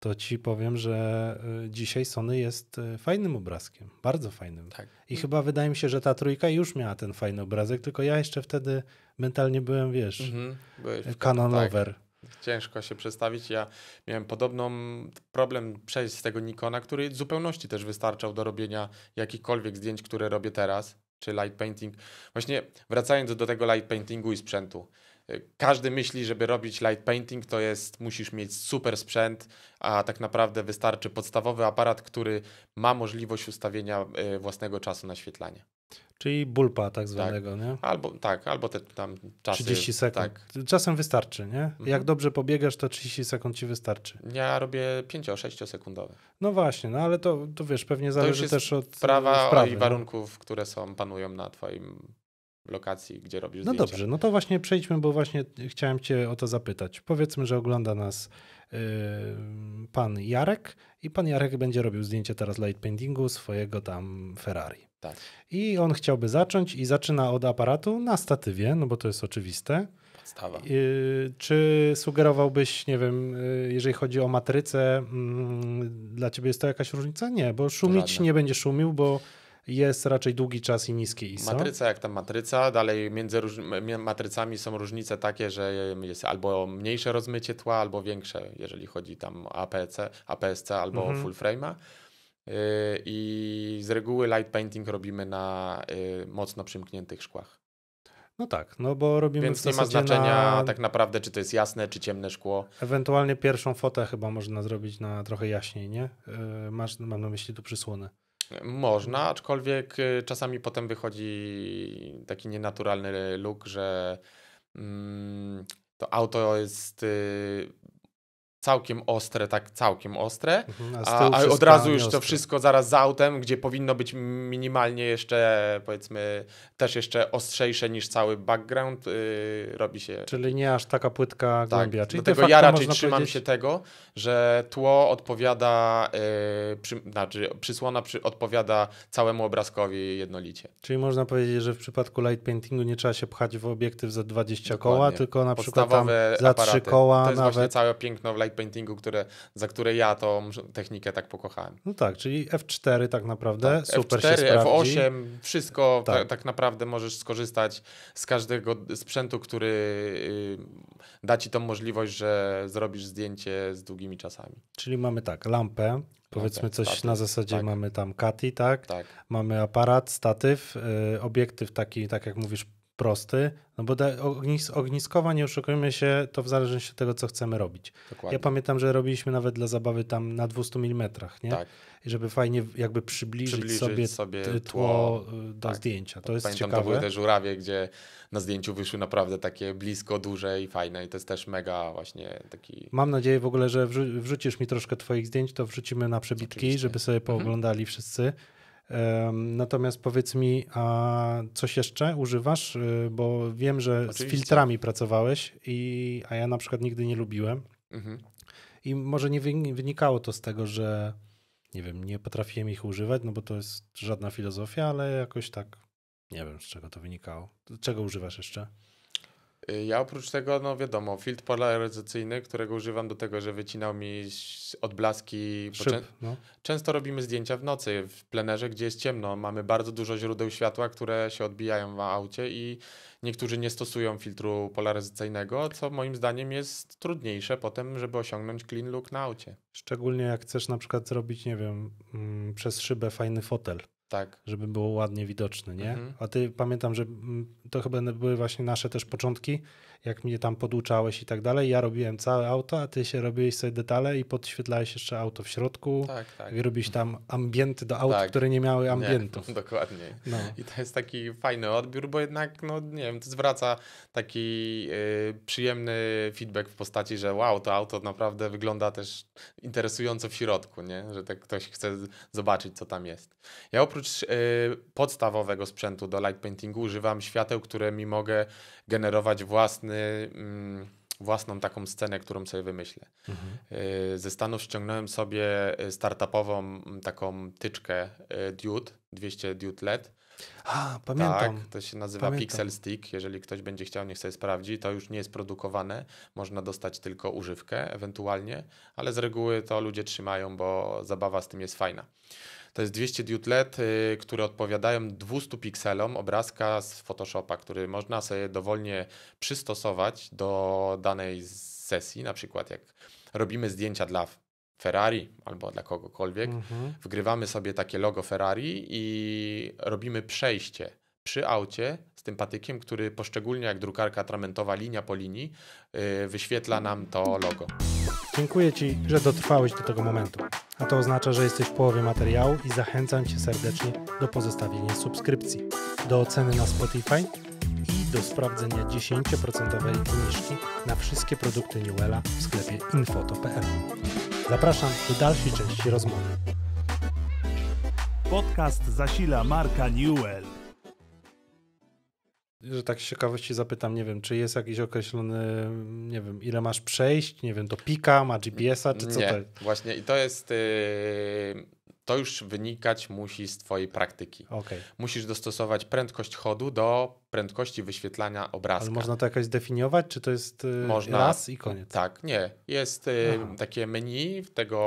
[SPEAKER 1] to ci powiem, że y, dzisiaj Sony jest fajnym obrazkiem. Bardzo fajnym. Tak. I mm. chyba wydaje mi się, że ta trójka już miała ten fajny obrazek, tylko ja jeszcze wtedy mentalnie byłem, wiesz, mm
[SPEAKER 3] -hmm. Canon tak. over. Ciężko się przestawić. Ja miałem podobną problem przejść z tego Nikona, który w zupełności też wystarczał do robienia jakichkolwiek zdjęć, które robię teraz, czy light painting. Właśnie wracając do tego light paintingu i sprzętu. Każdy myśli, żeby robić light painting, to jest musisz mieć super sprzęt, a tak naprawdę wystarczy podstawowy aparat, który ma możliwość ustawienia e, własnego czasu naświetlania. Czyli bulpa tak, tak. zwanego, tak. nie? Albo, tak, albo te tam czasy. 30 sekund.
[SPEAKER 1] Tak. Czasem wystarczy, nie? Mhm. Jak dobrze pobiegasz, to 30 sekund ci wystarczy.
[SPEAKER 3] Ja robię 5-6 sekundowe.
[SPEAKER 1] No właśnie, no ale to, to wiesz, pewnie zależy też od prawa i no.
[SPEAKER 3] warunków, które są, panują na twoim lokacji, gdzie robisz No zdjęcia. dobrze,
[SPEAKER 1] no to właśnie przejdźmy, bo właśnie chciałem cię o to zapytać. Powiedzmy, że ogląda nas yy, pan Jarek i pan Jarek będzie robił zdjęcie teraz light paintingu swojego tam Ferrari. Tak. I on chciałby zacząć i zaczyna od aparatu na statywie, no bo to jest oczywiste. Podstawa. czy sugerowałbyś, nie wiem, y, jeżeli chodzi o matrycę, mm, dla ciebie jest to jakaś różnica? Nie, bo szumić Żadne. nie będzie szumił, bo jest raczej długi czas i niskie ISO. Matryca
[SPEAKER 3] jak ta matryca, dalej między matrycami są różnice takie, że jest albo mniejsze rozmycie tła, albo większe, jeżeli chodzi tam APC, APS-C albo mm -hmm. full frame'a. Yy, i z reguły light painting robimy na yy, mocno przymkniętych szkłach. No tak, no bo robimy Więc nie ma znaczenia na... tak naprawdę, czy to jest jasne, czy ciemne szkło.
[SPEAKER 1] Ewentualnie pierwszą fotę chyba można zrobić na trochę jaśniej, nie? Yy, masz, mam na myśli tu przysłonę.
[SPEAKER 3] Można, aczkolwiek y, czasami potem wychodzi taki nienaturalny look, że mm, to auto jest y, całkiem ostre, tak całkiem ostre, mhm, a, a, od razu już to wszystko zaraz za autem, gdzie powinno być minimalnie jeszcze, powiedzmy, też jeszcze ostrzejsze niż cały background, yy, robi się... Czyli nie aż
[SPEAKER 1] taka płytka tak. głębia. Czyli Dlatego ja raczej trzymam powiedzieć...
[SPEAKER 3] się tego, że tło odpowiada, yy, przy, znaczy przysłona przy, odpowiada całemu obrazkowi jednolicie.
[SPEAKER 1] Czyli można powiedzieć, że w przypadku light paintingu nie trzeba się pchać w obiektyw za 20 Dokładnie. koła, tylko na Podstawowe przykład tam za 3 koła To jest nawet. właśnie całe
[SPEAKER 3] piękno w light paintingu, które, za które ja tą technikę tak pokochałem.
[SPEAKER 1] No tak, czyli F4 tak naprawdę tak, super F4, się sprawdzi. F8,
[SPEAKER 3] wszystko tak. Ta, tak naprawdę możesz skorzystać z każdego sprzętu, który y, da ci tą możliwość, że zrobisz zdjęcie z długimi czasami.
[SPEAKER 1] Czyli mamy tak, lampę, Powiedzmy coś statyw, na zasadzie tak. mamy tam Kati, tak? tak? Mamy aparat, statyw, y, obiektyw taki, tak jak mówisz, prosty, no bo ognis, ogniskowa, nie oszukujmy się, to w zależności od tego, co chcemy robić. Dokładnie. Ja pamiętam, że robiliśmy nawet dla zabawy tam na 200 mm, nie? Tak. I żeby fajnie jakby przybliżyć, przybliżyć sobie, sobie tło, tło do tak. zdjęcia. To jest pamiętam, ciekawe. to były te
[SPEAKER 3] żurawie, gdzie na zdjęciu wyszły naprawdę takie blisko, duże i fajne i to jest też mega właśnie taki...
[SPEAKER 1] Mam nadzieję w ogóle, że wrzucisz mi troszkę twoich zdjęć, to wrzucimy na przebitki, Oczywiście. żeby sobie mhm. pooglądali mhm. wszyscy. Natomiast powiedz mi, a coś jeszcze używasz? Y, bo wiem, że Oczywiście. z filtrami pracowałeś, i, a ja na przykład nigdy nie lubiłem. Mhm. I może nie wynikało to z tego, że nie wiem, nie potrafiłem ich używać, no bo to jest żadna filozofia, ale jakoś tak
[SPEAKER 3] nie wiem z czego to wynikało.
[SPEAKER 1] Czego używasz jeszcze?
[SPEAKER 3] Y, ja oprócz tego, no wiadomo, filtr polaryzacyjny, którego używam do tego, że wycinał mi odblaski. Szyb, czę no. Często robimy zdjęcia w nocy, w plenerze, gdzie jest ciemno. Mamy bardzo dużo źródeł światła, które się odbijają w aucie i niektórzy nie stosują filtru polaryzacyjnego, co moim zdaniem jest trudniejsze potem, żeby osiągnąć clean look na aucie.
[SPEAKER 1] Szczególnie jak chcesz na przykład zrobić, nie wiem, mm, przez szybę fajny fotel tak. Żeby było ładnie widoczne, nie? Mhm. A ty pamiętam, że mm, to chyba były właśnie nasze też początki, jak mnie tam poduczałeś i tak dalej. Ja robiłem całe auto, a ty się robiłeś sobie detale i podświetlałeś jeszcze auto w środku. Tak, tak. I robisz tam ambienty do aut, tak. które nie miały ambientów. Nie,
[SPEAKER 3] *laughs* dokładnie. No. I to jest taki fajny odbiór, bo jednak, no nie wiem, to zwraca taki yy, przyjemny feedback w postaci, że wow, to auto naprawdę wygląda też interesująco w środku, nie? że tak ktoś chce zobaczyć, co tam jest. Ja oprócz yy, podstawowego sprzętu do light paintingu używam świateł, które mi mogę generować własny, mm, własną taką scenę, którą sobie wymyślę. Mhm. Y, ze Stanów ściągnąłem sobie y, startupową mm, taką tyczkę y, Dude, 200 Dude LED a, pamiętam. Tak, to się nazywa pamiętam. Pixel Stick. Jeżeli ktoś będzie chciał, niech sobie sprawdzi. To już nie jest produkowane. Można dostać tylko używkę ewentualnie, ale z reguły to ludzie trzymają, bo zabawa z tym jest fajna. To jest 200 diode LED, które odpowiadają 200 pikselom obrazka z Photoshopa, który można sobie dowolnie przystosować do danej sesji. Na przykład jak robimy zdjęcia dla Ferrari albo dla kogokolwiek, mhm. wgrywamy sobie takie logo Ferrari i robimy przejście przy aucie z tym patykiem, który poszczególnie jak drukarka atramentowa linia po linii y, wyświetla nam to logo.
[SPEAKER 1] Dziękuję Ci, że dotrwałeś do tego momentu. A to oznacza, że jesteś w połowie materiału i zachęcam Cię serdecznie do pozostawienia subskrypcji, do oceny na Spotify i do sprawdzenia 10% zniżki na wszystkie produkty Newella w sklepie infoto.pl. Zapraszam do dalszej części rozmowy. Podcast zasila Marka Newell. Że tak z ciekawości zapytam, nie wiem, czy jest jakiś określony, nie wiem, ile masz przejść, nie wiem, do pika, ma GPS-a, czy co nie, to jest?
[SPEAKER 3] Właśnie i to jest. Yy to już wynikać musi z Twojej praktyki. Okay. Musisz dostosować prędkość chodu do prędkości wyświetlania obrazka. Ale można
[SPEAKER 1] to jakoś zdefiniować, czy to jest y, można, raz i koniec? Tak,
[SPEAKER 3] nie. Jest y, Aha. takie menu tego,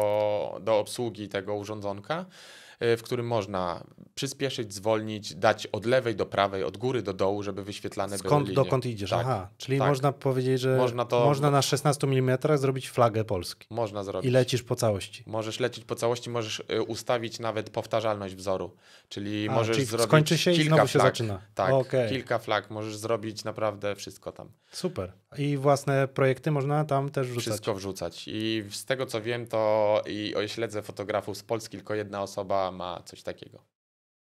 [SPEAKER 3] do obsługi tego urządzonka E, w którym można przyspieszyć, zwolnić, dać od lewej do prawej, od góry do dołu, żeby wyświetlane Skąd, były linie. Dokąd idziesz, tak, aha. Czyli tak. można powiedzieć, że można, to, można na
[SPEAKER 1] 16 mm zrobić flagę Polski. Można zrobić. I lecisz po całości.
[SPEAKER 3] Możesz lecieć po całości, możesz e, ustawić nawet powtarzalność wzoru, czyli A, możesz czyli zrobić skończy się kilka i znowu się flag. zaczyna. Tak, okay. kilka flag, możesz zrobić naprawdę wszystko tam.
[SPEAKER 1] Super. I własne projekty można tam też wrzucać. Wszystko
[SPEAKER 3] wrzucać. I z tego co wiem, to i śledzę fotografów z Polski, tylko jedna osoba ma coś takiego.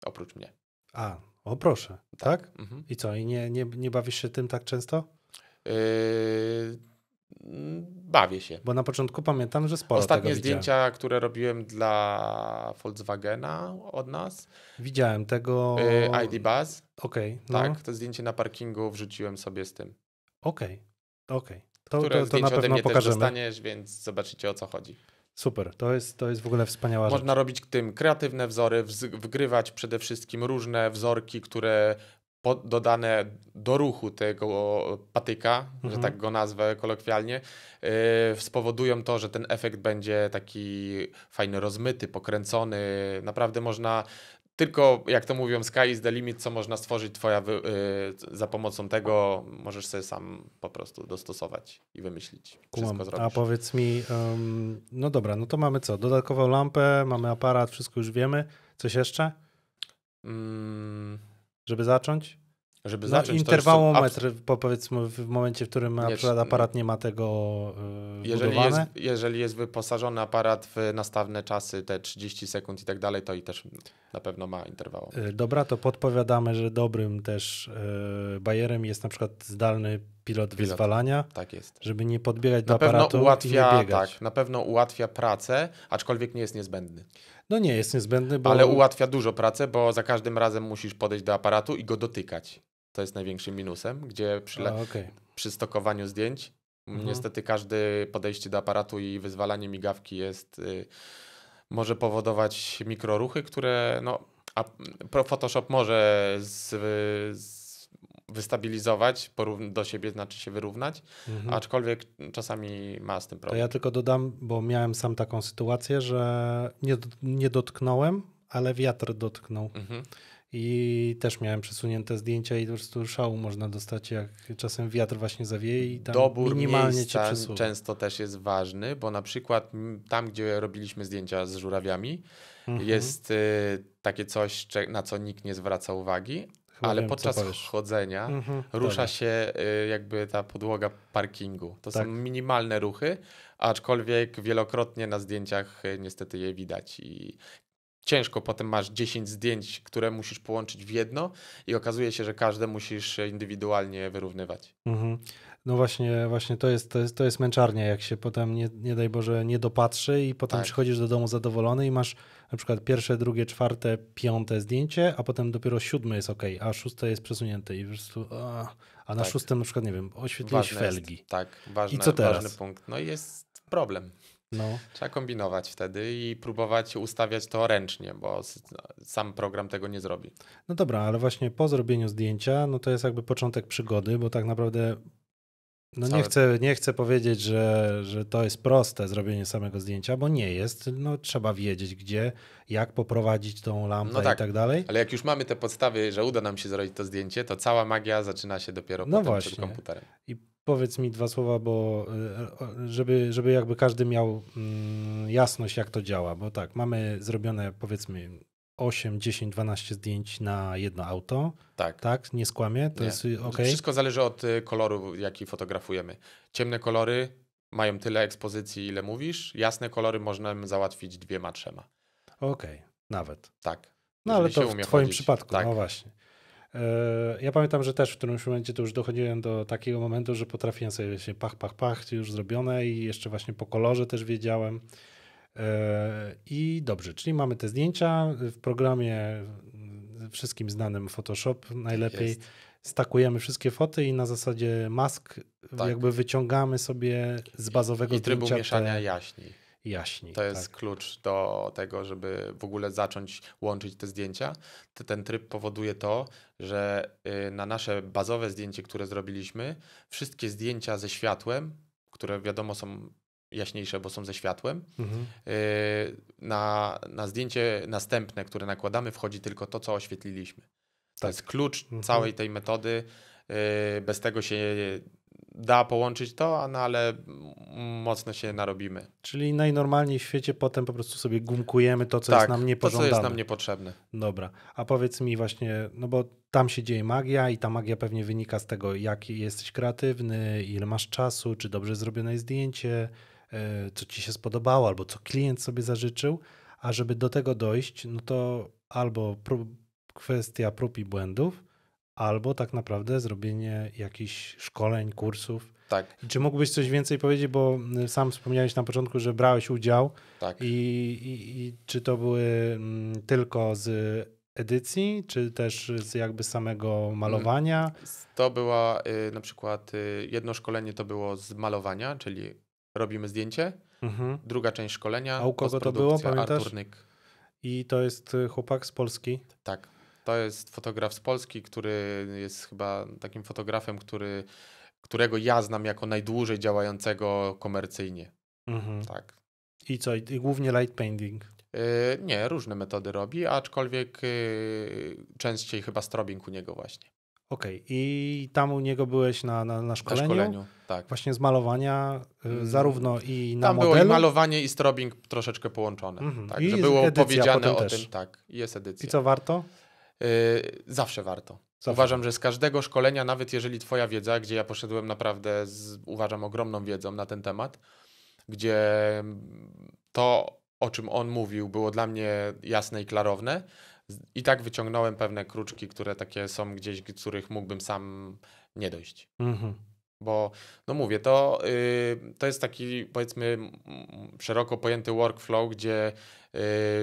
[SPEAKER 3] Oprócz mnie.
[SPEAKER 1] A, o proszę, tak? tak? Mhm. I co, i nie, nie, nie bawisz się tym tak często?
[SPEAKER 3] Yy, bawię się.
[SPEAKER 1] Bo na początku pamiętam, że sporo Ostatnie zdjęcia,
[SPEAKER 3] widziałem. które robiłem dla Volkswagena od nas.
[SPEAKER 1] Widziałem tego... Yy,
[SPEAKER 3] ID Buzz. Okej. Okay, no. Tak, to zdjęcie na parkingu wrzuciłem sobie z tym.
[SPEAKER 1] Okej, okay, okej. Okay. To, które to, to na pewno pokażemy. Też dostaniesz,
[SPEAKER 3] więc zobaczycie o co chodzi.
[SPEAKER 1] Super, to jest, to jest w ogóle
[SPEAKER 3] wspaniała Można rzecz. Można robić tym kreatywne wzory, wgrywać przede wszystkim różne wzorki, które dodane do ruchu tego patyka, mhm. że tak go nazwę kolokwialnie, yy, spowodują to, że ten efekt będzie taki fajny, rozmyty, pokręcony. Naprawdę można tylko jak to mówią, sky is the limit, co można stworzyć twoja wy, yy, za pomocą tego możesz sobie sam po prostu dostosować i wymyślić.
[SPEAKER 1] Wszystko A powiedz mi, um, no dobra, no to mamy co? Dodatkową lampę, mamy aparat, wszystko już wiemy. Coś jeszcze?
[SPEAKER 3] Mm.
[SPEAKER 1] Żeby zacząć? Żeby no, zacząć, interwałometr, to są... powiedzmy, w momencie, w którym przykład aparat nie ma tego y, jeżeli budowane. jest,
[SPEAKER 3] jeżeli jest wyposażony aparat w nastawne czasy, te 30 sekund i tak dalej, to i też na pewno ma interwałometr. Y, dobra,
[SPEAKER 1] to podpowiadamy, że dobrym też yy, bajerem jest na przykład zdalny pilot, pilot. wyzwalania. Tak jest. Żeby nie podbiegać na do aparatu ułatwia, i nie biegać.
[SPEAKER 3] Tak, na pewno ułatwia pracę, aczkolwiek nie jest niezbędny.
[SPEAKER 1] No nie, jest niezbędny, bo... Ale
[SPEAKER 3] ułatwia dużo pracę, bo za każdym razem musisz podejść do aparatu i go dotykać. To jest największym minusem, gdzie przy, A, okay. przy stokowaniu zdjęć mhm. niestety każde podejście do aparatu i wyzwalanie migawki jest y, może powodować mikroruchy, które no, a Photoshop może z, z wystabilizować do siebie, znaczy się wyrównać, mhm. aczkolwiek czasami ma z tym problem. To ja
[SPEAKER 1] tylko dodam, bo miałem sam taką sytuację, że nie, nie dotknąłem, ale wiatr dotknął. Mhm
[SPEAKER 3] i też miałem
[SPEAKER 1] przesunięte zdjęcia i po prostu szału można dostać, jak czasem wiatr właśnie zawieje i tam Dobór minimalnie cię przesuwa.
[SPEAKER 3] często też jest ważny, bo na przykład tam, gdzie robiliśmy zdjęcia z żurawiami, mhm. jest y, takie coś, na co nikt nie zwraca uwagi, Chyba ale wiem, podczas chodzenia mhm, rusza dobra. się y, jakby ta podłoga parkingu. To tak. są minimalne ruchy, aczkolwiek wielokrotnie na zdjęciach y, niestety je widać. I ciężko potem masz 10 zdjęć, które musisz połączyć w jedno i okazuje się, że każde musisz indywidualnie wyrównywać.
[SPEAKER 1] Mhm. No właśnie, właśnie to jest, to jest, to jest męczarnia, jak się potem, nie, nie daj Boże, nie dopatrzy i potem tak. przychodzisz do domu zadowolony i masz na przykład pierwsze, drugie, czwarte, piąte zdjęcie, a potem dopiero siódme jest ok, a szóste jest przesunięte i po prostu, a, a na tak. szóstym na przykład, nie wiem, oświetliłeś ważne felgi. Jest, tak, ważne, I co teraz? ważny punkt.
[SPEAKER 3] No jest problem. No. Trzeba kombinować wtedy i próbować ustawiać to ręcznie, bo sam program tego nie zrobi.
[SPEAKER 1] No dobra, ale właśnie po zrobieniu zdjęcia, no to jest jakby początek przygody, bo tak naprawdę no nie chcę, nie chcę powiedzieć, że, że to jest proste zrobienie samego zdjęcia, bo nie jest. No, trzeba wiedzieć, gdzie, jak poprowadzić tą lampę no tak, i tak dalej.
[SPEAKER 3] Ale jak już mamy te podstawy, że uda nam się zrobić to zdjęcie, to cała magia zaczyna się dopiero no właśnie. komputerem.
[SPEAKER 1] I powiedz mi dwa słowa, bo e, żeby, żeby jakby każdy miał mm, jasność, jak to działa, bo tak, mamy zrobione powiedzmy 8, 10, 12 zdjęć na jedno auto. Tak. Tak, nie skłamię, to nie. jest y, ok. Wszystko
[SPEAKER 3] zależy od y, koloru, jaki fotografujemy. Ciemne kolory mają tyle ekspozycji, ile mówisz. Jasne kolory można załatwić dwiema, trzema. Okej, okay. nawet. Tak. No ale to w twoim
[SPEAKER 1] chodzić. przypadku, no tak. no właśnie. E, ja pamiętam, że też w którymś momencie to już dochodziłem do takiego momentu, że potrafiłem sobie właśnie pach, pach, pach, już zrobione i jeszcze właśnie po kolorze też wiedziałem. E, I dobrze, czyli mamy te zdjęcia w programie wszystkim znanym Photoshop najlepiej. Jest. Stakujemy wszystkie foty i na zasadzie mask tak. jakby wyciągamy sobie z bazowego I trybu zdjęcia mieszania te... jaśni
[SPEAKER 3] jaśni. To jest tak. klucz do tego, żeby w ogóle zacząć łączyć te zdjęcia. Ten tryb powoduje to, że y, na nasze bazowe zdjęcie, które zrobiliśmy, wszystkie zdjęcia ze światłem, które wiadomo są jaśniejsze, bo są ze światłem. Mhm. Y, na, na zdjęcie następne, które nakładamy, wchodzi tylko to, co oświetliliśmy. To tak. jest klucz mhm. całej tej metody. Y, bez tego się da połączyć to, no ale mocno się narobimy.
[SPEAKER 1] Czyli najnormalniej w świecie potem po prostu sobie gumkujemy to, co tak, jest nam niepożądane. to, co jest nam niepotrzebne. Dobra, a powiedz mi właśnie, no bo tam się dzieje magia i ta magia pewnie wynika z tego, jaki jesteś kreatywny, ile masz czasu, czy dobrze zrobione jest zdjęcie, e, co ci się spodobało, albo co klient sobie zażyczył, a żeby do tego dojść, no to albo prób, kwestia prób i błędów, albo tak naprawdę zrobienie jakichś szkoleń, kursów. Tak. Czy mógłbyś coś więcej powiedzieć, bo y, sam wspomniałeś na początku, że brałeś udział. Tak. I, i, i czy to były mm, tylko z edycji, czy też z jakby samego malowania? Mm,
[SPEAKER 3] to była y, na przykład y, jedno szkolenie to było z malowania, czyli robimy zdjęcie. Mhm. Druga część szkolenia. A u kogo to było? Pamiętasz? Arturnyk.
[SPEAKER 1] I to jest y, chłopak z Polski.
[SPEAKER 3] Tak. To jest fotograf z Polski, który jest chyba takim fotografem, który, którego ja znam jako najdłużej działającego komercyjnie.
[SPEAKER 1] Mhm. Tak. I co? I głównie light painting?
[SPEAKER 3] Y, nie, różne metody robi, aczkolwiek y, częściej chyba strobing u niego właśnie.
[SPEAKER 1] Okej, okay. i tam u niego byłeś na, na, na szkoleniu? Na szkoleniu, tak. Właśnie z malowania y, mhm. zarówno i na tam modelu? Tam było i malowanie
[SPEAKER 3] i strobing troszeczkę połączone. Mm -hmm. Tak, I że było powiedziane o tym, tak, jest edycja. I co warto? Y, zawsze warto. Zawsze. Uważam, że z każdego szkolenia, nawet jeżeli Twoja wiedza, gdzie ja poszedłem naprawdę, z, uważam, ogromną wiedzą na ten temat, gdzie to, o czym on mówił, było dla mnie jasne i klarowne. I tak wyciągnąłem pewne kruczki, które takie są gdzieś, których mógłbym sam nie dojść. Mhm. Bo, no mówię, to, yy, to jest taki, powiedzmy, szeroko pojęty workflow, gdzie yy,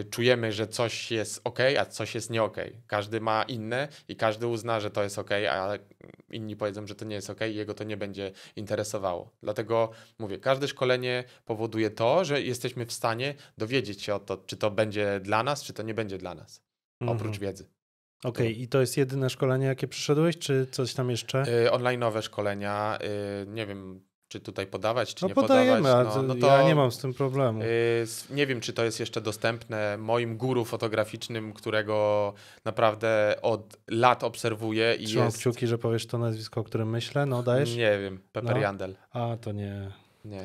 [SPEAKER 3] czujemy, że coś jest ok, a coś jest nie ok. Każdy ma inne i każdy uzna, że to jest ok, a inni powiedzą, że to nie jest ok i jego to nie będzie interesowało. Dlatego mówię, każde szkolenie powoduje to, że jesteśmy w stanie dowiedzieć się o to, czy to będzie dla nas, czy to nie będzie dla nas, mhm. oprócz wiedzy.
[SPEAKER 1] Okej, okay, tak. i to jest jedyne szkolenie, jakie przyszedłeś, czy coś tam jeszcze?
[SPEAKER 3] Yy, online'owe szkolenia, yy, nie wiem, czy tutaj podawać, czy no nie podajemy, podawać. No, no to, ja nie mam z tym problemu. Yy, nie wiem, czy to jest jeszcze dostępne moim guru fotograficznym, którego naprawdę od lat obserwuję. i Trzymam jest...
[SPEAKER 1] kciuki, że powiesz to nazwisko, o którym myślę, no dajesz? Nie wiem, Pepper no. Jandel. A, to
[SPEAKER 3] nie. Nie.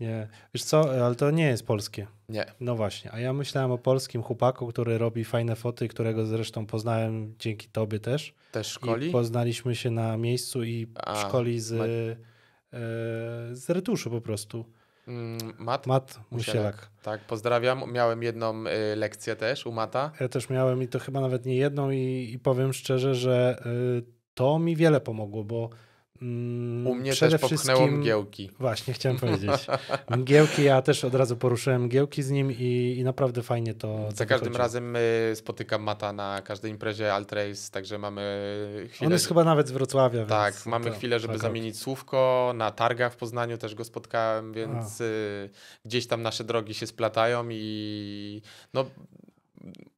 [SPEAKER 1] Nie, wiesz co, ale to nie jest polskie. Nie. No właśnie, a ja myślałem o polskim chłopaku, który robi fajne foty, którego zresztą poznałem dzięki tobie też. Też szkoli? I poznaliśmy się na miejscu i a, szkoli z, ma... E, z retuszu po prostu.
[SPEAKER 3] Mm, Mat? Mat Musielak. Tak, pozdrawiam. Miałem jedną y, lekcję też u Mata.
[SPEAKER 1] Ja też miałem i to chyba nawet nie jedną i, i powiem szczerze, że y, to mi wiele pomogło, bo Mm, U mnie Przede też popchnęło mgiełki. Właśnie, chciałem *laughs* powiedzieć. Mgiełki, ja też od razu poruszyłem mgiełki z nim i, i naprawdę fajnie to. Za każdym wychodzi. razem
[SPEAKER 3] y, spotykam Mata na każdej imprezie Altrace, także mamy chwilę. On jest
[SPEAKER 1] chyba nawet z Wrocławia. Tak, więc mamy to, chwilę, żeby tak zamienić
[SPEAKER 3] słówko. Na targach w Poznaniu też go spotkałem, więc y, gdzieś tam nasze drogi się splatają i no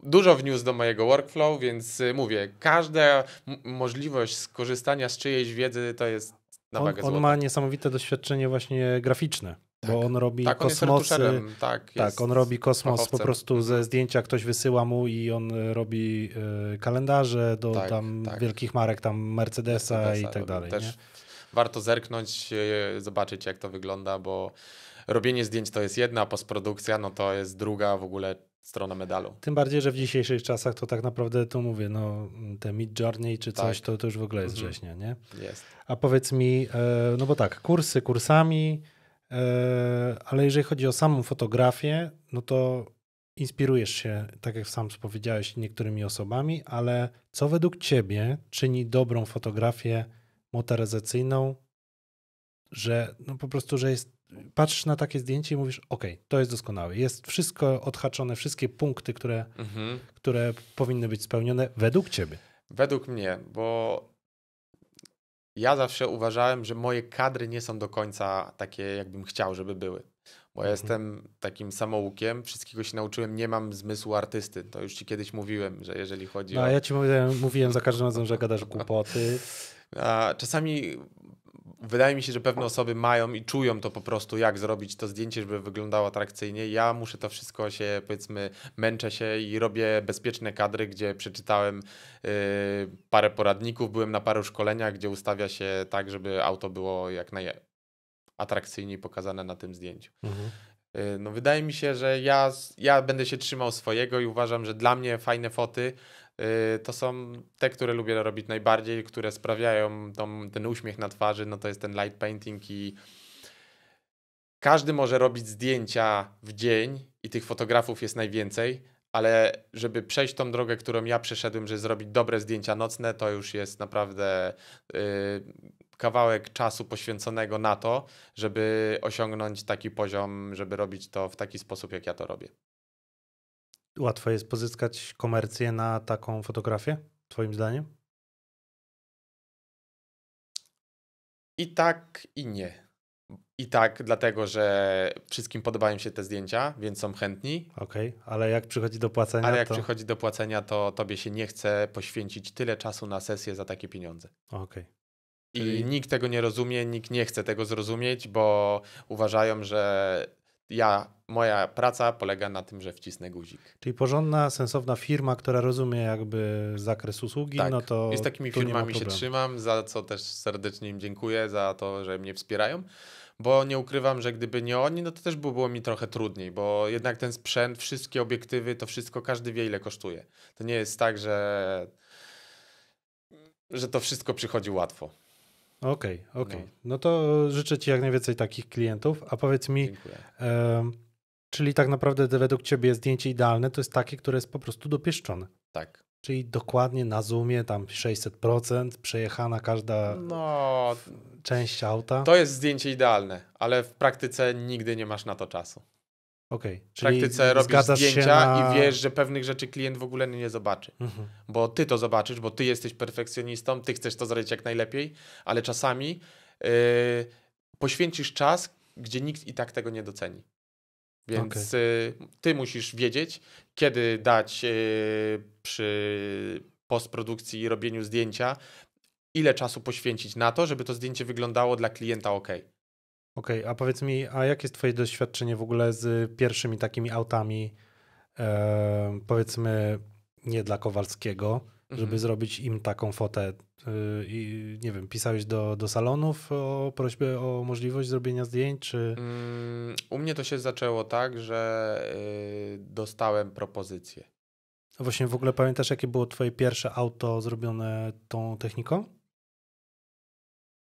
[SPEAKER 3] dużo wniósł do mojego workflow, więc y, mówię, każda możliwość skorzystania z czyjejś wiedzy to jest na on, on ma
[SPEAKER 1] niesamowite doświadczenie właśnie graficzne. Tak. Bo on robi tak, kosmosy. tak, tak, on robi kosmos fachowcem. po prostu ze mhm. zdjęcia ktoś wysyła mu i on y, robi y, kalendarze do tak, tam tak. wielkich marek, tam Mercedesa, Mercedesa i tak dalej. Też nie?
[SPEAKER 3] Warto zerknąć, y, zobaczyć jak to wygląda, bo robienie zdjęć to jest jedna, postprodukcja no to jest druga, w ogóle strona medalu.
[SPEAKER 1] Tym bardziej, że w dzisiejszych czasach to tak naprawdę to mówię, no te Mid Journey czy coś, tak. to, to już w ogóle jest mhm. września, nie? Jest. A powiedz mi, e, no bo tak, kursy kursami, e, ale jeżeli chodzi o samą fotografię, no to inspirujesz się, tak jak sam powiedziałeś, niektórymi osobami, ale co według ciebie czyni dobrą fotografię motoryzacyjną, że no po prostu, że jest patrzysz na takie zdjęcie i mówisz, ok, to jest doskonałe. Jest wszystko odhaczone, wszystkie punkty, które, mhm. które powinny być spełnione według ciebie.
[SPEAKER 3] Według mnie, bo ja zawsze uważałem, że moje kadry nie są do końca takie, jakbym chciał, żeby były. Bo ja mhm. jestem takim samoukiem, wszystkiego się nauczyłem, nie mam zmysłu artysty. To już ci kiedyś mówiłem, że jeżeli chodzi no, o. A ja ci
[SPEAKER 1] mówiłem, mówiłem za każdym razem, że gadasz
[SPEAKER 3] głupoty. A czasami wydaje mi się, że pewne osoby mają i czują to po prostu, jak zrobić to zdjęcie, żeby wyglądało atrakcyjnie. Ja muszę to wszystko się, powiedzmy, męczę się i robię bezpieczne kadry, gdzie przeczytałem yy, parę poradników, byłem na paru szkoleniach, gdzie ustawia się tak, żeby auto było jak najatrakcyjniej pokazane na tym zdjęciu. Mhm. Y, no, wydaje mi się, że ja, ja będę się trzymał swojego i uważam, że dla mnie fajne foty Y, to są te, które lubię robić najbardziej, które sprawiają tą, ten uśmiech na twarzy, no to jest ten light painting i każdy może robić zdjęcia w dzień i tych fotografów jest najwięcej, ale żeby przejść tą drogę, którą ja przeszedłem, że zrobić dobre zdjęcia nocne, to już jest naprawdę yy, kawałek czasu poświęconego na to, żeby osiągnąć taki poziom, żeby robić to w taki sposób, jak ja to robię
[SPEAKER 1] łatwo jest pozyskać komercję na taką fotografię, Twoim zdaniem?
[SPEAKER 3] I tak, i nie. I tak, dlatego że wszystkim podobają się te zdjęcia, więc są chętni.
[SPEAKER 1] Okej, okay, ale jak przychodzi do płacenia. Ale jak to...
[SPEAKER 3] przychodzi do płacenia, to tobie się nie chce poświęcić tyle czasu na sesję za takie pieniądze. Okej. Okay. I nikt tego nie rozumie, nikt nie chce tego zrozumieć, bo uważają, że ja, moja praca polega na tym, że wcisnę guzik.
[SPEAKER 1] Czyli porządna, sensowna firma, która rozumie jakby zakres usługi, tak. no to. I z takimi firmami się
[SPEAKER 3] trzymam, za co też serdecznie im dziękuję, za to, że mnie wspierają. Bo nie ukrywam, że gdyby nie oni, no to też byłoby było mi trochę trudniej, bo jednak ten sprzęt, wszystkie obiektywy, to wszystko każdy wie, ile kosztuje. To nie jest tak, że, że to wszystko przychodzi łatwo.
[SPEAKER 1] Okej, okay, okej. Okay. No. no. to życzę Ci jak najwięcej takich klientów, a powiedz mi, e, czyli tak naprawdę według Ciebie zdjęcie idealne to jest takie, które jest po prostu dopieszczone. Tak. Czyli dokładnie na zoomie tam 600%, przejechana każda
[SPEAKER 3] no,
[SPEAKER 1] część auta. To
[SPEAKER 3] jest zdjęcie idealne, ale w praktyce nigdy nie masz na to czasu. Okej. Okay, w praktyce robisz zdjęcia na... i wiesz, że pewnych rzeczy klient w ogóle nie zobaczy. Mhm. Bo ty to zobaczysz, bo ty jesteś perfekcjonistą, ty chcesz to zrobić jak najlepiej, ale czasami yy, poświęcisz czas, gdzie nikt i tak tego nie doceni. Więc okay. Yy, y, ty musisz wiedzieć, kiedy dać y, przy postprodukcji i robieniu zdjęcia, ile czasu poświęcić na to, żeby to zdjęcie wyglądało dla klienta ok. Okej,
[SPEAKER 1] okay, a powiedz mi, a jakie jest twoje doświadczenie w ogóle z pierwszymi takimi autami, e, powiedzmy nie dla Kowalskiego, żeby mm -hmm. zrobić im taką fotę. Y, I nie wiem, pisałeś do, do salonów o prośbę o możliwość zrobienia zdjęć? Czy...
[SPEAKER 3] Mm, u mnie to się zaczęło tak, że y, dostałem propozycję.
[SPEAKER 1] właśnie w ogóle pamiętasz, jakie było twoje pierwsze auto zrobione tą techniką?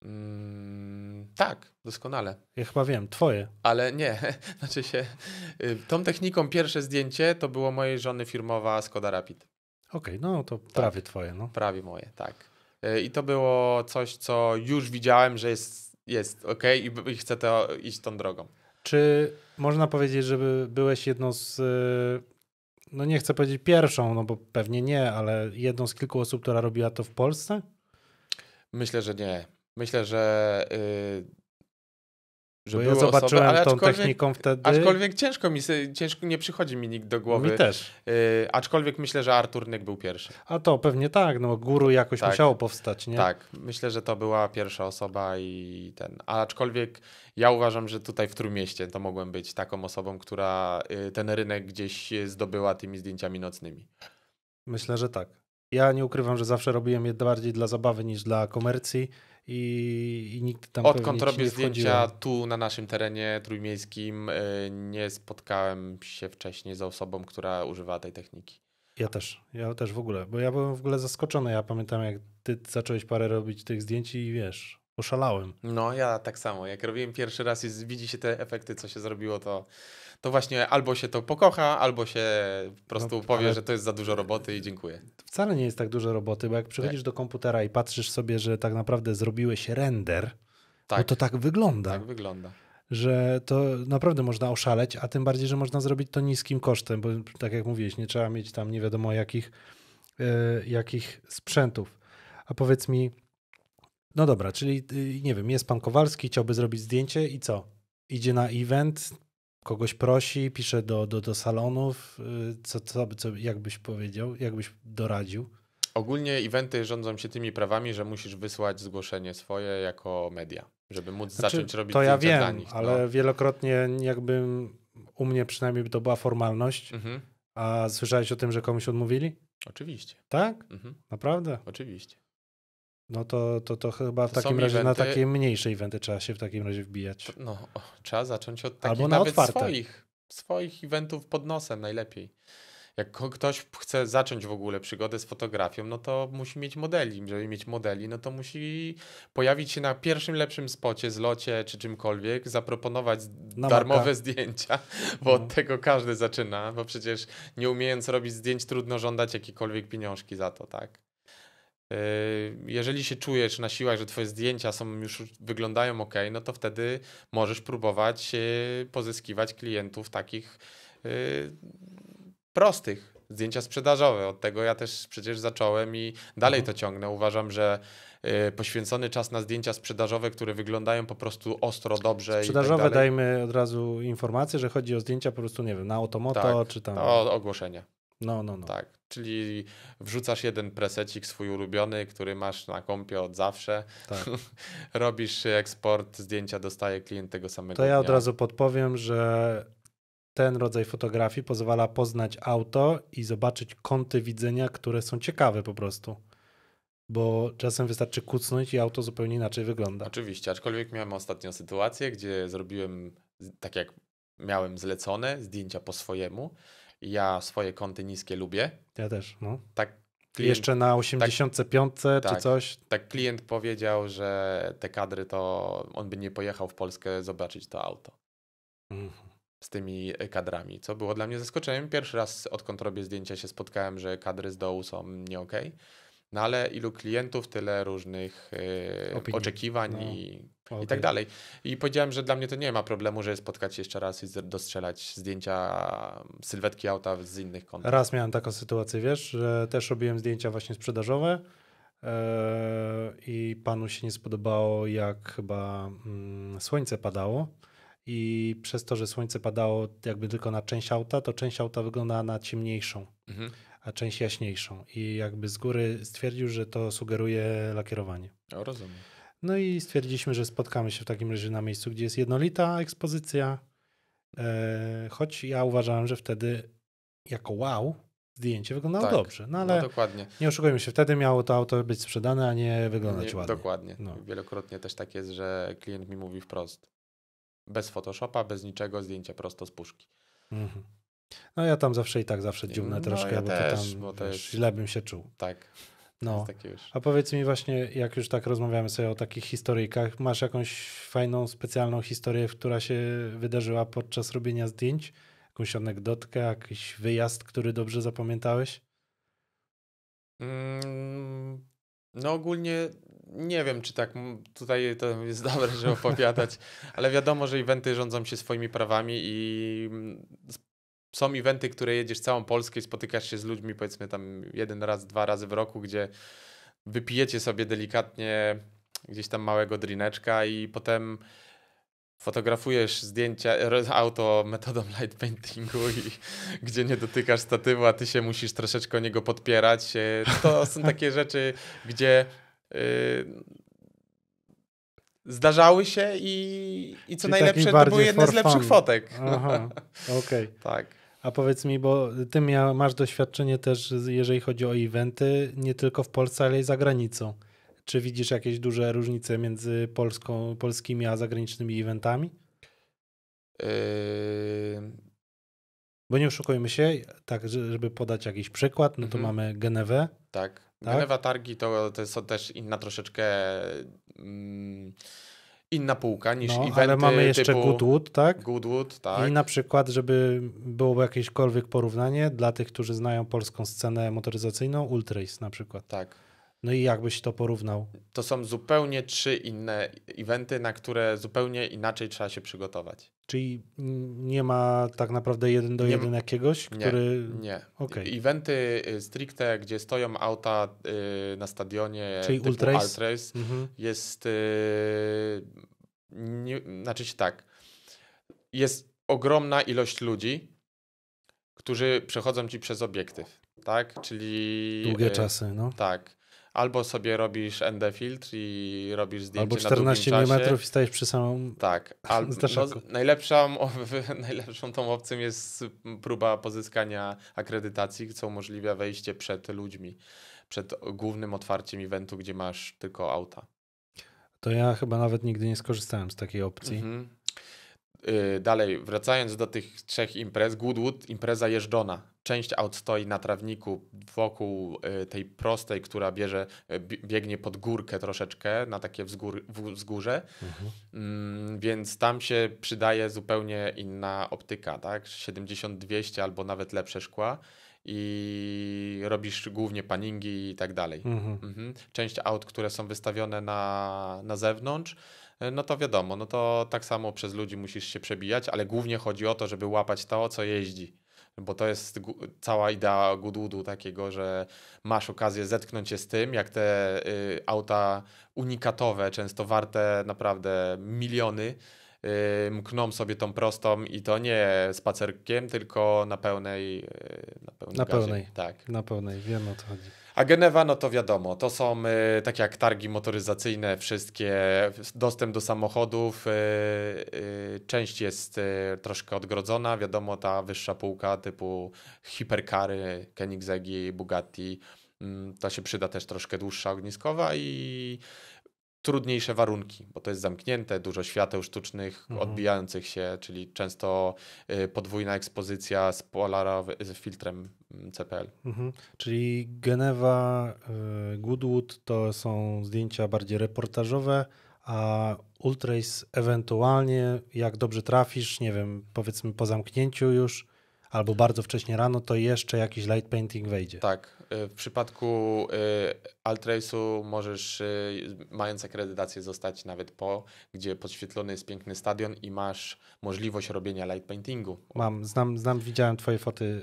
[SPEAKER 3] Mm, tak, doskonale. Ja chyba wiem, twoje. Ale nie, *laughs* znaczy się, y, tą techniką pierwsze zdjęcie to było mojej żony firmowa Skoda Rapid.
[SPEAKER 1] Okej, okay, no to tak. prawie twoje. No.
[SPEAKER 3] Prawie moje, tak. Y, I to było coś, co już widziałem, że jest, jest ok i, i chcę to, iść tą drogą.
[SPEAKER 1] Czy można powiedzieć, że byłeś jedną z, y, no nie chcę powiedzieć pierwszą, no bo pewnie nie, ale jedną z kilku osób, która robiła to w Polsce?
[SPEAKER 3] Myślę, że nie. Myślę, że. Y, że Bo ja zobaczyłem osoby, tą techniką wtedy. Aczkolwiek ciężko mi, ciężko, nie przychodzi mi nikt do głowy. Mi też. Y, aczkolwiek myślę, że Artur Nyk był pierwszy.
[SPEAKER 1] A to pewnie tak, no guru jakoś tak, musiało powstać, nie?
[SPEAKER 3] Tak, myślę, że to była pierwsza osoba i ten. A aczkolwiek ja uważam, że tutaj w trumieście to mogłem być taką osobą, która y, ten rynek gdzieś zdobyła tymi zdjęciami nocnymi.
[SPEAKER 1] Myślę, że tak. Ja nie ukrywam, że zawsze robiłem je bardziej dla zabawy niż dla komercji i, i nigdy tam Odkąd robię zdjęcia
[SPEAKER 3] tu na naszym terenie trójmiejskim, y, nie spotkałem się wcześniej z osobą, która używała tej techniki.
[SPEAKER 1] Ja też, ja też w ogóle, bo ja byłem w ogóle zaskoczony. Ja pamiętam, jak ty zacząłeś parę robić tych zdjęć i wiesz, oszalałem.
[SPEAKER 3] No, ja tak samo. Jak robiłem pierwszy raz i widzi się te efekty, co się zrobiło, to to właśnie albo się to pokocha, albo się po prostu no, powie, że to jest za dużo roboty i dziękuję.
[SPEAKER 1] Wcale nie jest tak dużo roboty, bo jak przychodzisz tak. do komputera i patrzysz sobie, że tak naprawdę zrobiłeś render, no tak. bo to tak wygląda. Tak wygląda. Że to naprawdę można oszaleć, a tym bardziej, że można zrobić to niskim kosztem, bo tak jak mówiłeś, nie trzeba mieć tam nie wiadomo jakich, yy, jakich sprzętów. A powiedz mi, no dobra, czyli yy, nie wiem, jest pan Kowalski, chciałby zrobić zdjęcie i co? idzie na event, kogoś prosi, pisze do, do, do salonów, y, co, co, co jakbyś powiedział, jakbyś doradził?
[SPEAKER 3] Ogólnie eventy rządzą się tymi prawami, że musisz wysłać zgłoszenie swoje jako media, żeby móc znaczy, zacząć robić to ja wiem, dla nich. Ale no.
[SPEAKER 1] wielokrotnie jakby u mnie przynajmniej to była formalność. Mhm. A słyszałeś o tym, że komuś odmówili? Oczywiście. Tak? Mhm. Naprawdę? Oczywiście. No to, to, to chyba w takim razie eventy. na takie mniejsze eventy trzeba się w takim razie wbijać. No,
[SPEAKER 3] trzeba zacząć od takich Albo na nawet otwarte. swoich, swoich eventów pod nosem najlepiej. Jak ktoś chce zacząć w ogóle przygodę z fotografią, no to musi mieć modeli. Żeby mieć modeli, no to musi pojawić się na pierwszym lepszym spocie, zlocie czy czymkolwiek, zaproponować na darmowe maka. *laughs* zdjęcia, bo no. od tego każdy zaczyna, bo przecież nie umiejąc robić zdjęć, trudno żądać jakiekolwiek pieniążki za to, tak? Yy, jeżeli się czujesz na siłach, że twoje zdjęcia są już wyglądają ok, no to wtedy możesz próbować yy, pozyskiwać klientów takich yy, prostych. Zdjęcia sprzedażowe. Od tego ja też przecież zacząłem i dalej mhm. to ciągnę. Uważam, że poświęcony czas na zdjęcia sprzedażowe, które wyglądają po prostu ostro, dobrze. Sprzedażowe i tak
[SPEAKER 1] dajmy od razu informację, że chodzi o zdjęcia po prostu, nie wiem, na automoto tak, czy tam. O ogłoszenie. No, no, no. Tak.
[SPEAKER 3] Czyli wrzucasz jeden presecik swój ulubiony, który masz na kompie od zawsze. Tak. *laughs* Robisz eksport, zdjęcia dostaje klient tego samego. To dnia. ja od razu
[SPEAKER 1] podpowiem, że ten rodzaj fotografii pozwala poznać auto i zobaczyć kąty widzenia, które są ciekawe po prostu. Bo czasem wystarczy kucnąć i auto zupełnie inaczej wygląda.
[SPEAKER 3] Oczywiście, aczkolwiek miałem ostatnią sytuację, gdzie zrobiłem tak jak miałem zlecone, zdjęcia po swojemu ja swoje kąty niskie lubię. Ja też,
[SPEAKER 1] no. Tak. Klient, Jeszcze na 85 tak, czy tak, coś.
[SPEAKER 3] Tak, klient powiedział, że te kadry to on by nie pojechał w Polskę zobaczyć to auto. Mhm. z tymi e, kadrami, co było dla mnie zaskoczeniem. Pierwszy raz, odkąd robię zdjęcia, się spotkałem, że kadry z dołu są nie okay. No ale ilu klientów, tyle różnych yy, oczekiwań no. i okay. i tak dalej. I powiedziałem, że dla mnie to nie ma problemu, że spotkać się jeszcze raz i dostrzelać zdjęcia sylwetki auta z innych kątów. Raz miałem
[SPEAKER 1] taką sytuację, wiesz, że też robiłem zdjęcia właśnie sprzedażowe e, i panu się nie spodobało, jak chyba mm, słońce padało i przez to, że słońce padało jakby tylko na część auta, to część auta wygląda na ciemniejszą, mhm. a część jaśniejszą. I jakby z góry stwierdził, że to sugeruje lakierowanie. Ja no, rozumiem. No i stwierdziliśmy, że spotkamy się w takim razie na miejscu, gdzie jest jednolita ekspozycja. E, choć ja uważałem, że wtedy jako wow zdjęcie wyglądało tak, dobrze. No, no ale no dokładnie. nie oszukujmy się, wtedy miało to auto być sprzedane, a nie wyglądać nie, ładnie. Dokładnie. No.
[SPEAKER 3] Wielokrotnie też tak jest, że klient mi mówi wprost. Bez Photoshopa, bez niczego, zdjęcie prosto z puszki.
[SPEAKER 1] Mhm. No ja tam zawsze i tak zawsze dziwne no, troszkę, ja bo, też, tam, bo to źle bym się czuł. Tak. No. A powiedz mi właśnie, jak już tak rozmawiamy sobie o takich historyjkach, masz jakąś fajną, specjalną historię, która się wydarzyła podczas robienia zdjęć? Jakąś anegdotkę, jakiś wyjazd, który dobrze zapamiętałeś?
[SPEAKER 3] Mm, no ogólnie nie wiem, czy tak tutaj to jest dobre, żeby opowiadać, *laughs* ale wiadomo, że eventy rządzą się swoimi prawami i mm, są eventy, które jedziesz całą Polskę i spotykasz się z ludźmi, powiedzmy tam jeden raz, dwa razy w roku, gdzie wypijecie sobie delikatnie gdzieś tam małego drineczka i potem fotografujesz zdjęcia, auto metodą light paintingu i *laughs* gdzie nie dotykasz statywu, a ty się musisz troszeczkę niego podpierać. E, to *laughs* są takie rzeczy, gdzie yy, zdarzały się i, i co Czyli najlepsze, to były jedne z lepszych fun. fotek.
[SPEAKER 1] *laughs* okej. Okay. tak. A powiedz mi, bo ty miał, masz doświadczenie też, jeżeli chodzi o eventy, nie tylko w Polsce, ale i za granicą. Czy widzisz jakieś duże różnice między Polską, polskimi a zagranicznymi eventami? Yy... Bo nie oszukujmy się, tak, żeby podać jakiś przykład, no to mhm. mamy Genewę.
[SPEAKER 3] Tak. tak. Genewa Targi to, to jest też inna troszeczkę. Mm, inna półka niż no, eventy ale mamy jeszcze typu Goodwood, tak? Goodwood, tak. I na
[SPEAKER 1] przykład, żeby było jakiekolwiek porównanie dla tych, którzy znają polską scenę motoryzacyjną, Ultrace na przykład. Tak. No i jakbyś to porównał?
[SPEAKER 3] To są zupełnie trzy inne eventy, na które zupełnie inaczej trzeba się przygotować.
[SPEAKER 1] Czyli nie ma tak naprawdę jeden do nie, jeden jakiegoś, który... Nie, okay.
[SPEAKER 3] Eventy y, stricte, gdzie stoją auta y, na stadionie Czyli typu Ultrace, Ultrace mhm. jest... Y, nie, znaczy się tak, jest ogromna ilość ludzi, którzy przechodzą ci przez obiektyw, tak? Czyli... Długie y, czasy, no. Tak albo sobie robisz ND filtr i robisz zdjęcie albo 14 na mm i stajesz przy samą Tak, *laughs* albo no, najlepszą, *laughs* najlepszą tą opcją jest próba pozyskania akredytacji, co umożliwia wejście przed ludźmi, przed głównym otwarciem eventu, gdzie masz tylko auta.
[SPEAKER 1] To ja chyba nawet nigdy nie skorzystałem z takiej opcji.
[SPEAKER 3] Mhm. Y, dalej, wracając do tych trzech imprez, Goodwood, impreza jeżdżona. Część aut stoi na trawniku wokół y, tej prostej, która bierze, y, biegnie pod górkę troszeczkę, na takie wzgór, wzgórze, mhm. Mm, więc tam się przydaje zupełnie inna optyka, tak? 70-200 albo nawet lepsze szkła i robisz głównie paningi i tak dalej. Mhm. Mhm. Część aut, które są wystawione na, na zewnątrz, E, no to wiadomo, no to tak samo przez ludzi musisz się przebijać, ale głównie chodzi o to, żeby łapać to, co jeździ bo to jest cała idea Goodwoodu takiego, że masz okazję zetknąć się z tym, jak te y, auta unikatowe, często warte naprawdę miliony, Y, mkną sobie tą prostą i to nie spacerkiem, tylko na pełnej y, na, na pełnej.
[SPEAKER 1] Tak. Na pełnej, wiem o co chodzi.
[SPEAKER 3] A Genewa, no to wiadomo, to są y, takie jak targi motoryzacyjne, wszystkie, dostęp do samochodów, y, y, część jest y, troszkę odgrodzona, wiadomo, ta wyższa półka typu hiperkary, Koenigseggi, Bugatti, mm, to się przyda też troszkę dłuższa ogniskowa i trudniejsze warunki, bo to jest zamknięte, dużo świateł sztucznych mhm. odbijających się, czyli często y, podwójna ekspozycja z, polarowy, z filtrem mm, CPL.
[SPEAKER 1] Mhm. Czyli Genewa, y, Goodwood to są zdjęcia bardziej reportażowe, a Ultrace ewentualnie, jak dobrze trafisz, nie wiem, powiedzmy po zamknięciu już, albo bardzo wcześnie rano, to jeszcze jakiś light painting wejdzie.
[SPEAKER 3] Tak. Y, w przypadku y, Altrace'u możesz, y, mając akredytację, zostać nawet po, gdzie podświetlony jest piękny stadion i masz możliwość robienia light paintingu.
[SPEAKER 1] Mam, znam, znam widziałem twoje foty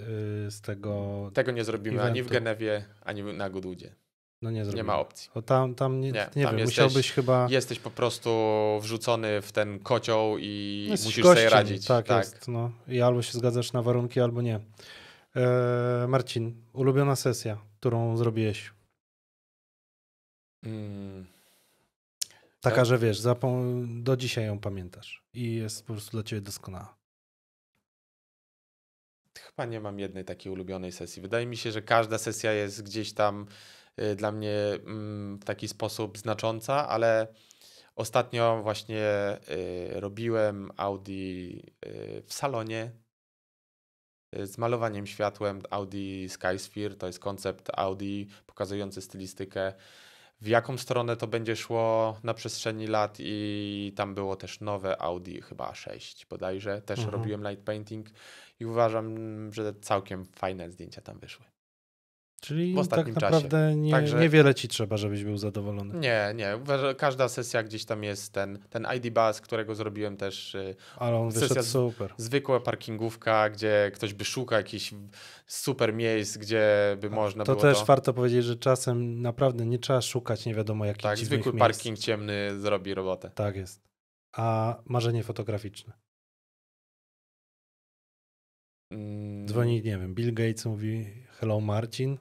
[SPEAKER 1] z tego.
[SPEAKER 3] Tego nie zrobimy eventu. ani w Genewie, ani na Goodwoodzie. No nie, nie ma opcji.
[SPEAKER 1] tam, tam nie, nie, nie tam wiem, jesteś, musiałbyś chyba.
[SPEAKER 3] Jesteś po prostu wrzucony w ten kocioł i no jesteś musisz
[SPEAKER 1] gościem,
[SPEAKER 2] sobie radzić. Tak, tak. Jest, no.
[SPEAKER 1] I albo się zgadzasz na warunki, albo nie. Eee, Marcin, ulubiona sesja, którą zrobiłeś? Hmm. Taka, tak? że wiesz, do dzisiaj ją pamiętasz i jest po prostu dla ciebie doskonała.
[SPEAKER 3] Chyba nie mam jednej takiej ulubionej sesji. Wydaje mi się, że każda sesja jest gdzieś tam Y, dla mnie mm, w taki sposób znacząca, ale ostatnio właśnie y, robiłem Audi y, w salonie z malowaniem światłem Audi Skysphere. To jest koncept Audi pokazujący stylistykę, w jaką stronę to będzie szło na przestrzeni lat i tam było też nowe Audi chyba 6 bodajże. Też mhm. robiłem light painting i uważam, że całkiem fajne zdjęcia tam wyszły.
[SPEAKER 1] Czyli w tak naprawdę czasie. Nie, Także... niewiele ci trzeba, żebyś był zadowolony. Nie,
[SPEAKER 3] nie. Każda sesja gdzieś tam jest ten, ten ID bus, którego zrobiłem też. Y, Ale on sesja super. Zwykła parkingówka, gdzie ktoś by szukał jakichś super miejsc, gdzie by można to było. Też to też
[SPEAKER 1] warto powiedzieć, że czasem naprawdę nie trzeba szukać nie wiadomo jakich Tak, zwykły miejsc.
[SPEAKER 3] parking ciemny zrobi robotę. Tak jest.
[SPEAKER 1] A marzenie fotograficzne. Mm. Dzwoni, nie wiem, Bill Gates mówi hello Marcin.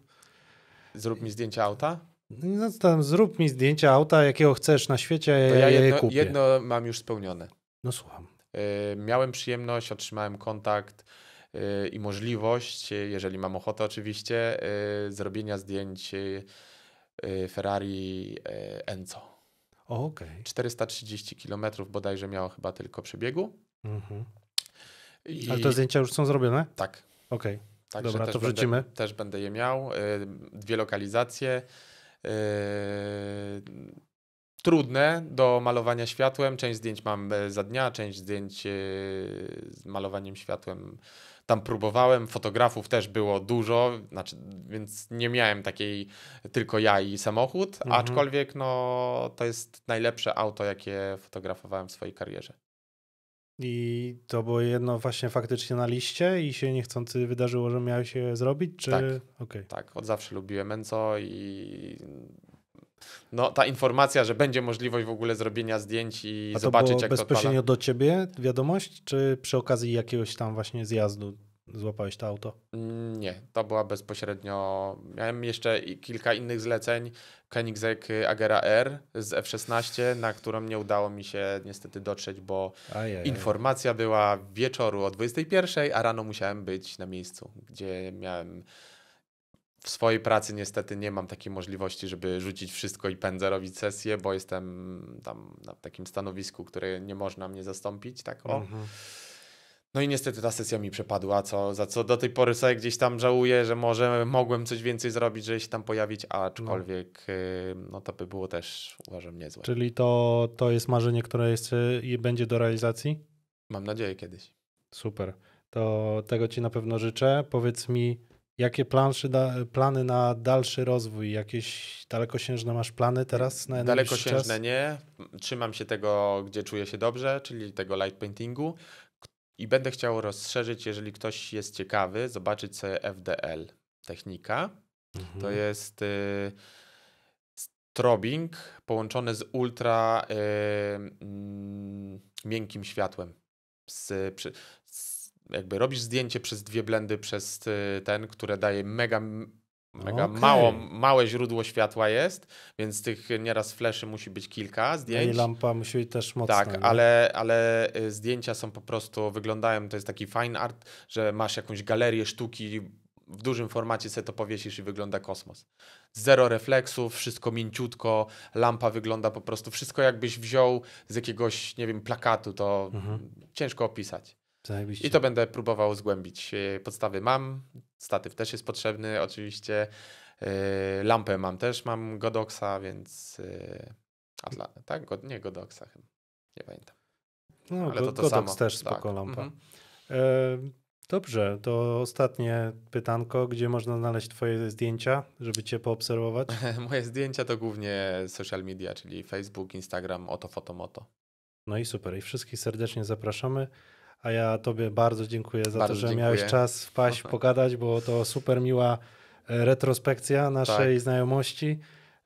[SPEAKER 3] Zrób mi zdjęcie auta?
[SPEAKER 1] No tam zrób mi zdjęcie auta, jakiego chcesz na świecie, ja, ja, jedno, je kupię.
[SPEAKER 3] jedno mam już spełnione. No słucham. Y, miałem przyjemność, otrzymałem kontakt y, i możliwość, jeżeli mam ochotę oczywiście, y, zrobienia zdjęć Ferrari Enzo. Okej. Okay. 430 km bodajże miało chyba tylko przebiegu.
[SPEAKER 1] Mhm. I... Ale te zdjęcia już są zrobione? Tak. Okej. Okay. Także Dobra, też to wrzucimy. Będę,
[SPEAKER 3] też będę je miał. Y, dwie lokalizacje. Y, trudne do malowania światłem. Część zdjęć mam e, za dnia, część zdjęć e, z malowaniem światłem tam próbowałem, fotografów też było dużo, znaczy, więc nie miałem takiej tylko ja i samochód, mhm. aczkolwiek no, to jest najlepsze auto, jakie fotografowałem w swojej karierze.
[SPEAKER 1] I to było jedno właśnie faktycznie na liście i się niechcący wydarzyło, że miałeś się zrobić? Czy... Tak, okay.
[SPEAKER 3] tak, od zawsze lubiłem Enzo i no, ta informacja, że będzie możliwość w ogóle zrobienia zdjęć i A to zobaczyć, było jak to to bezpośrednio
[SPEAKER 1] do ciebie wiadomość, czy przy okazji jakiegoś tam właśnie zjazdu? złapałeś to auto?
[SPEAKER 3] Mm, nie, to była bezpośrednio. Miałem jeszcze kilka innych zleceń. Koenigsegg y, Agera R z F16, na którą nie udało mi się niestety dotrzeć, bo Ajajaj. informacja była wieczoru o 21, a rano musiałem być na miejscu, gdzie miałem w swojej pracy niestety nie mam takiej możliwości, żeby rzucić wszystko i pędzę robić sesję, bo jestem tam na takim stanowisku, które nie można mnie zastąpić, tak o. Mhm. No i niestety ta sesja mi przepadła, co, za co do tej pory sobie gdzieś tam żałuję, że może mogłem coś więcej zrobić, żeby się tam pojawić, aczkolwiek no, y, no to by było też uważam niezłe. Czyli
[SPEAKER 1] to, to jest marzenie, które jest i będzie do realizacji?
[SPEAKER 3] Mam nadzieję kiedyś.
[SPEAKER 1] Super. To tego ci na pewno życzę. Powiedz mi, jakie da, plany na dalszy rozwój? Jakieś dalekosiężne masz plany teraz na Dalekosiężne czas?
[SPEAKER 3] nie. Trzymam się tego, gdzie czuję się dobrze, czyli tego light paintingu. I będę chciał rozszerzyć, jeżeli ktoś jest ciekawy, zobaczyć sobie FDL technika. Mhm. To jest y, strobing połączone z ultra y, y, miękkim światłem. Z, przy, z, jakby robisz zdjęcie przez dwie blendy, przez y, ten, które daje mega Mega okay. mało, małe źródło światła jest, więc tych nieraz fleszy musi być kilka no zdjęć. I lampa
[SPEAKER 1] musi być też mocna. Tak,
[SPEAKER 3] ale, ale y, zdjęcia są po prostu, wyglądają, to jest taki fine art, że masz jakąś galerię sztuki w dużym formacie sobie to powiesisz i wygląda kosmos. Zero refleksów, wszystko mięciutko, lampa wygląda po prostu, wszystko jakbyś wziął z jakiegoś, nie wiem, plakatu, to mhm. ciężko opisać. Zajebiście. I to będę próbował zgłębić. Y, podstawy mam, Statyw też jest potrzebny, oczywiście. Y, lampę mam też, mam Godoxa, więc. Y, Atla, tak? God, nie Godoxa chyba. Nie pamiętam. No, Ale to, to Godox samo. też spoko tak. lampa. Mhm.
[SPEAKER 1] E, dobrze, to ostatnie pytanko. Gdzie można znaleźć twoje zdjęcia, żeby cię poobserwować?
[SPEAKER 3] *laughs* Moje zdjęcia to głównie social media, czyli Facebook, Instagram, Oto Fotomoto.
[SPEAKER 1] No i super. I wszystkich serdecznie zapraszamy a ja Tobie bardzo dziękuję za bardzo to, że dziękuję. miałeś czas wpaść, pogadać, bo to super miła e, retrospekcja naszej tak. znajomości.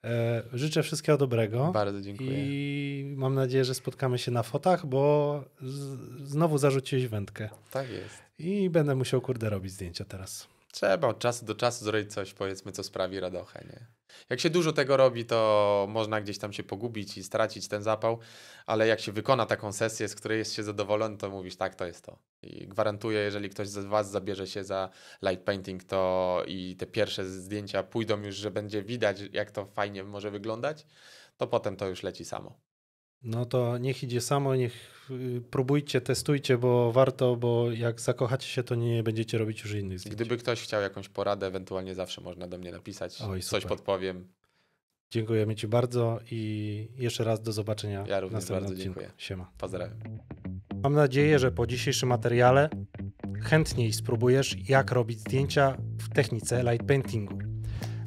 [SPEAKER 1] E, życzę wszystkiego dobrego. Bardzo dziękuję. I mam nadzieję, że spotkamy się na fotach, bo znowu zarzuciłeś wędkę. Tak jest. I będę musiał, kurde, robić zdjęcia teraz.
[SPEAKER 3] Trzeba od czasu do czasu zrobić coś, powiedzmy, co sprawi radochę, nie? Jak się dużo tego robi, to można gdzieś tam się pogubić i stracić ten zapał, ale jak się wykona taką sesję, z której jest się zadowolony, to mówisz, tak, to jest to. I gwarantuję, jeżeli ktoś z Was zabierze się za light painting, to i te pierwsze zdjęcia pójdą już, że będzie widać, jak to fajnie może wyglądać, to potem to już leci samo.
[SPEAKER 1] No to niech idzie samo, niech y, próbujcie, testujcie, bo warto, bo jak zakochacie się, to nie będziecie robić już innych
[SPEAKER 3] zdjęć. Gdyby ktoś chciał jakąś poradę, ewentualnie zawsze można do mnie napisać, Oj, coś podpowiem.
[SPEAKER 1] Dziękujemy Ci bardzo i jeszcze raz do zobaczenia. Ja również bardzo odcinku. dziękuję. Siema. Pozdrawiam. Mam nadzieję, że po dzisiejszym materiale chętniej spróbujesz, jak robić zdjęcia w technice light paintingu.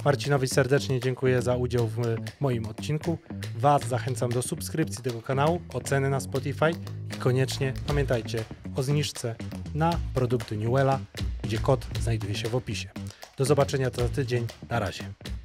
[SPEAKER 1] Marcinowi serdecznie dziękuję za udział w e, moim odcinku. Was zachęcam do subskrypcji tego kanału, oceny na Spotify i koniecznie pamiętajcie o zniżce na produkty Newella, gdzie kod znajduje się w opisie. Do zobaczenia za tydzień. Na razie.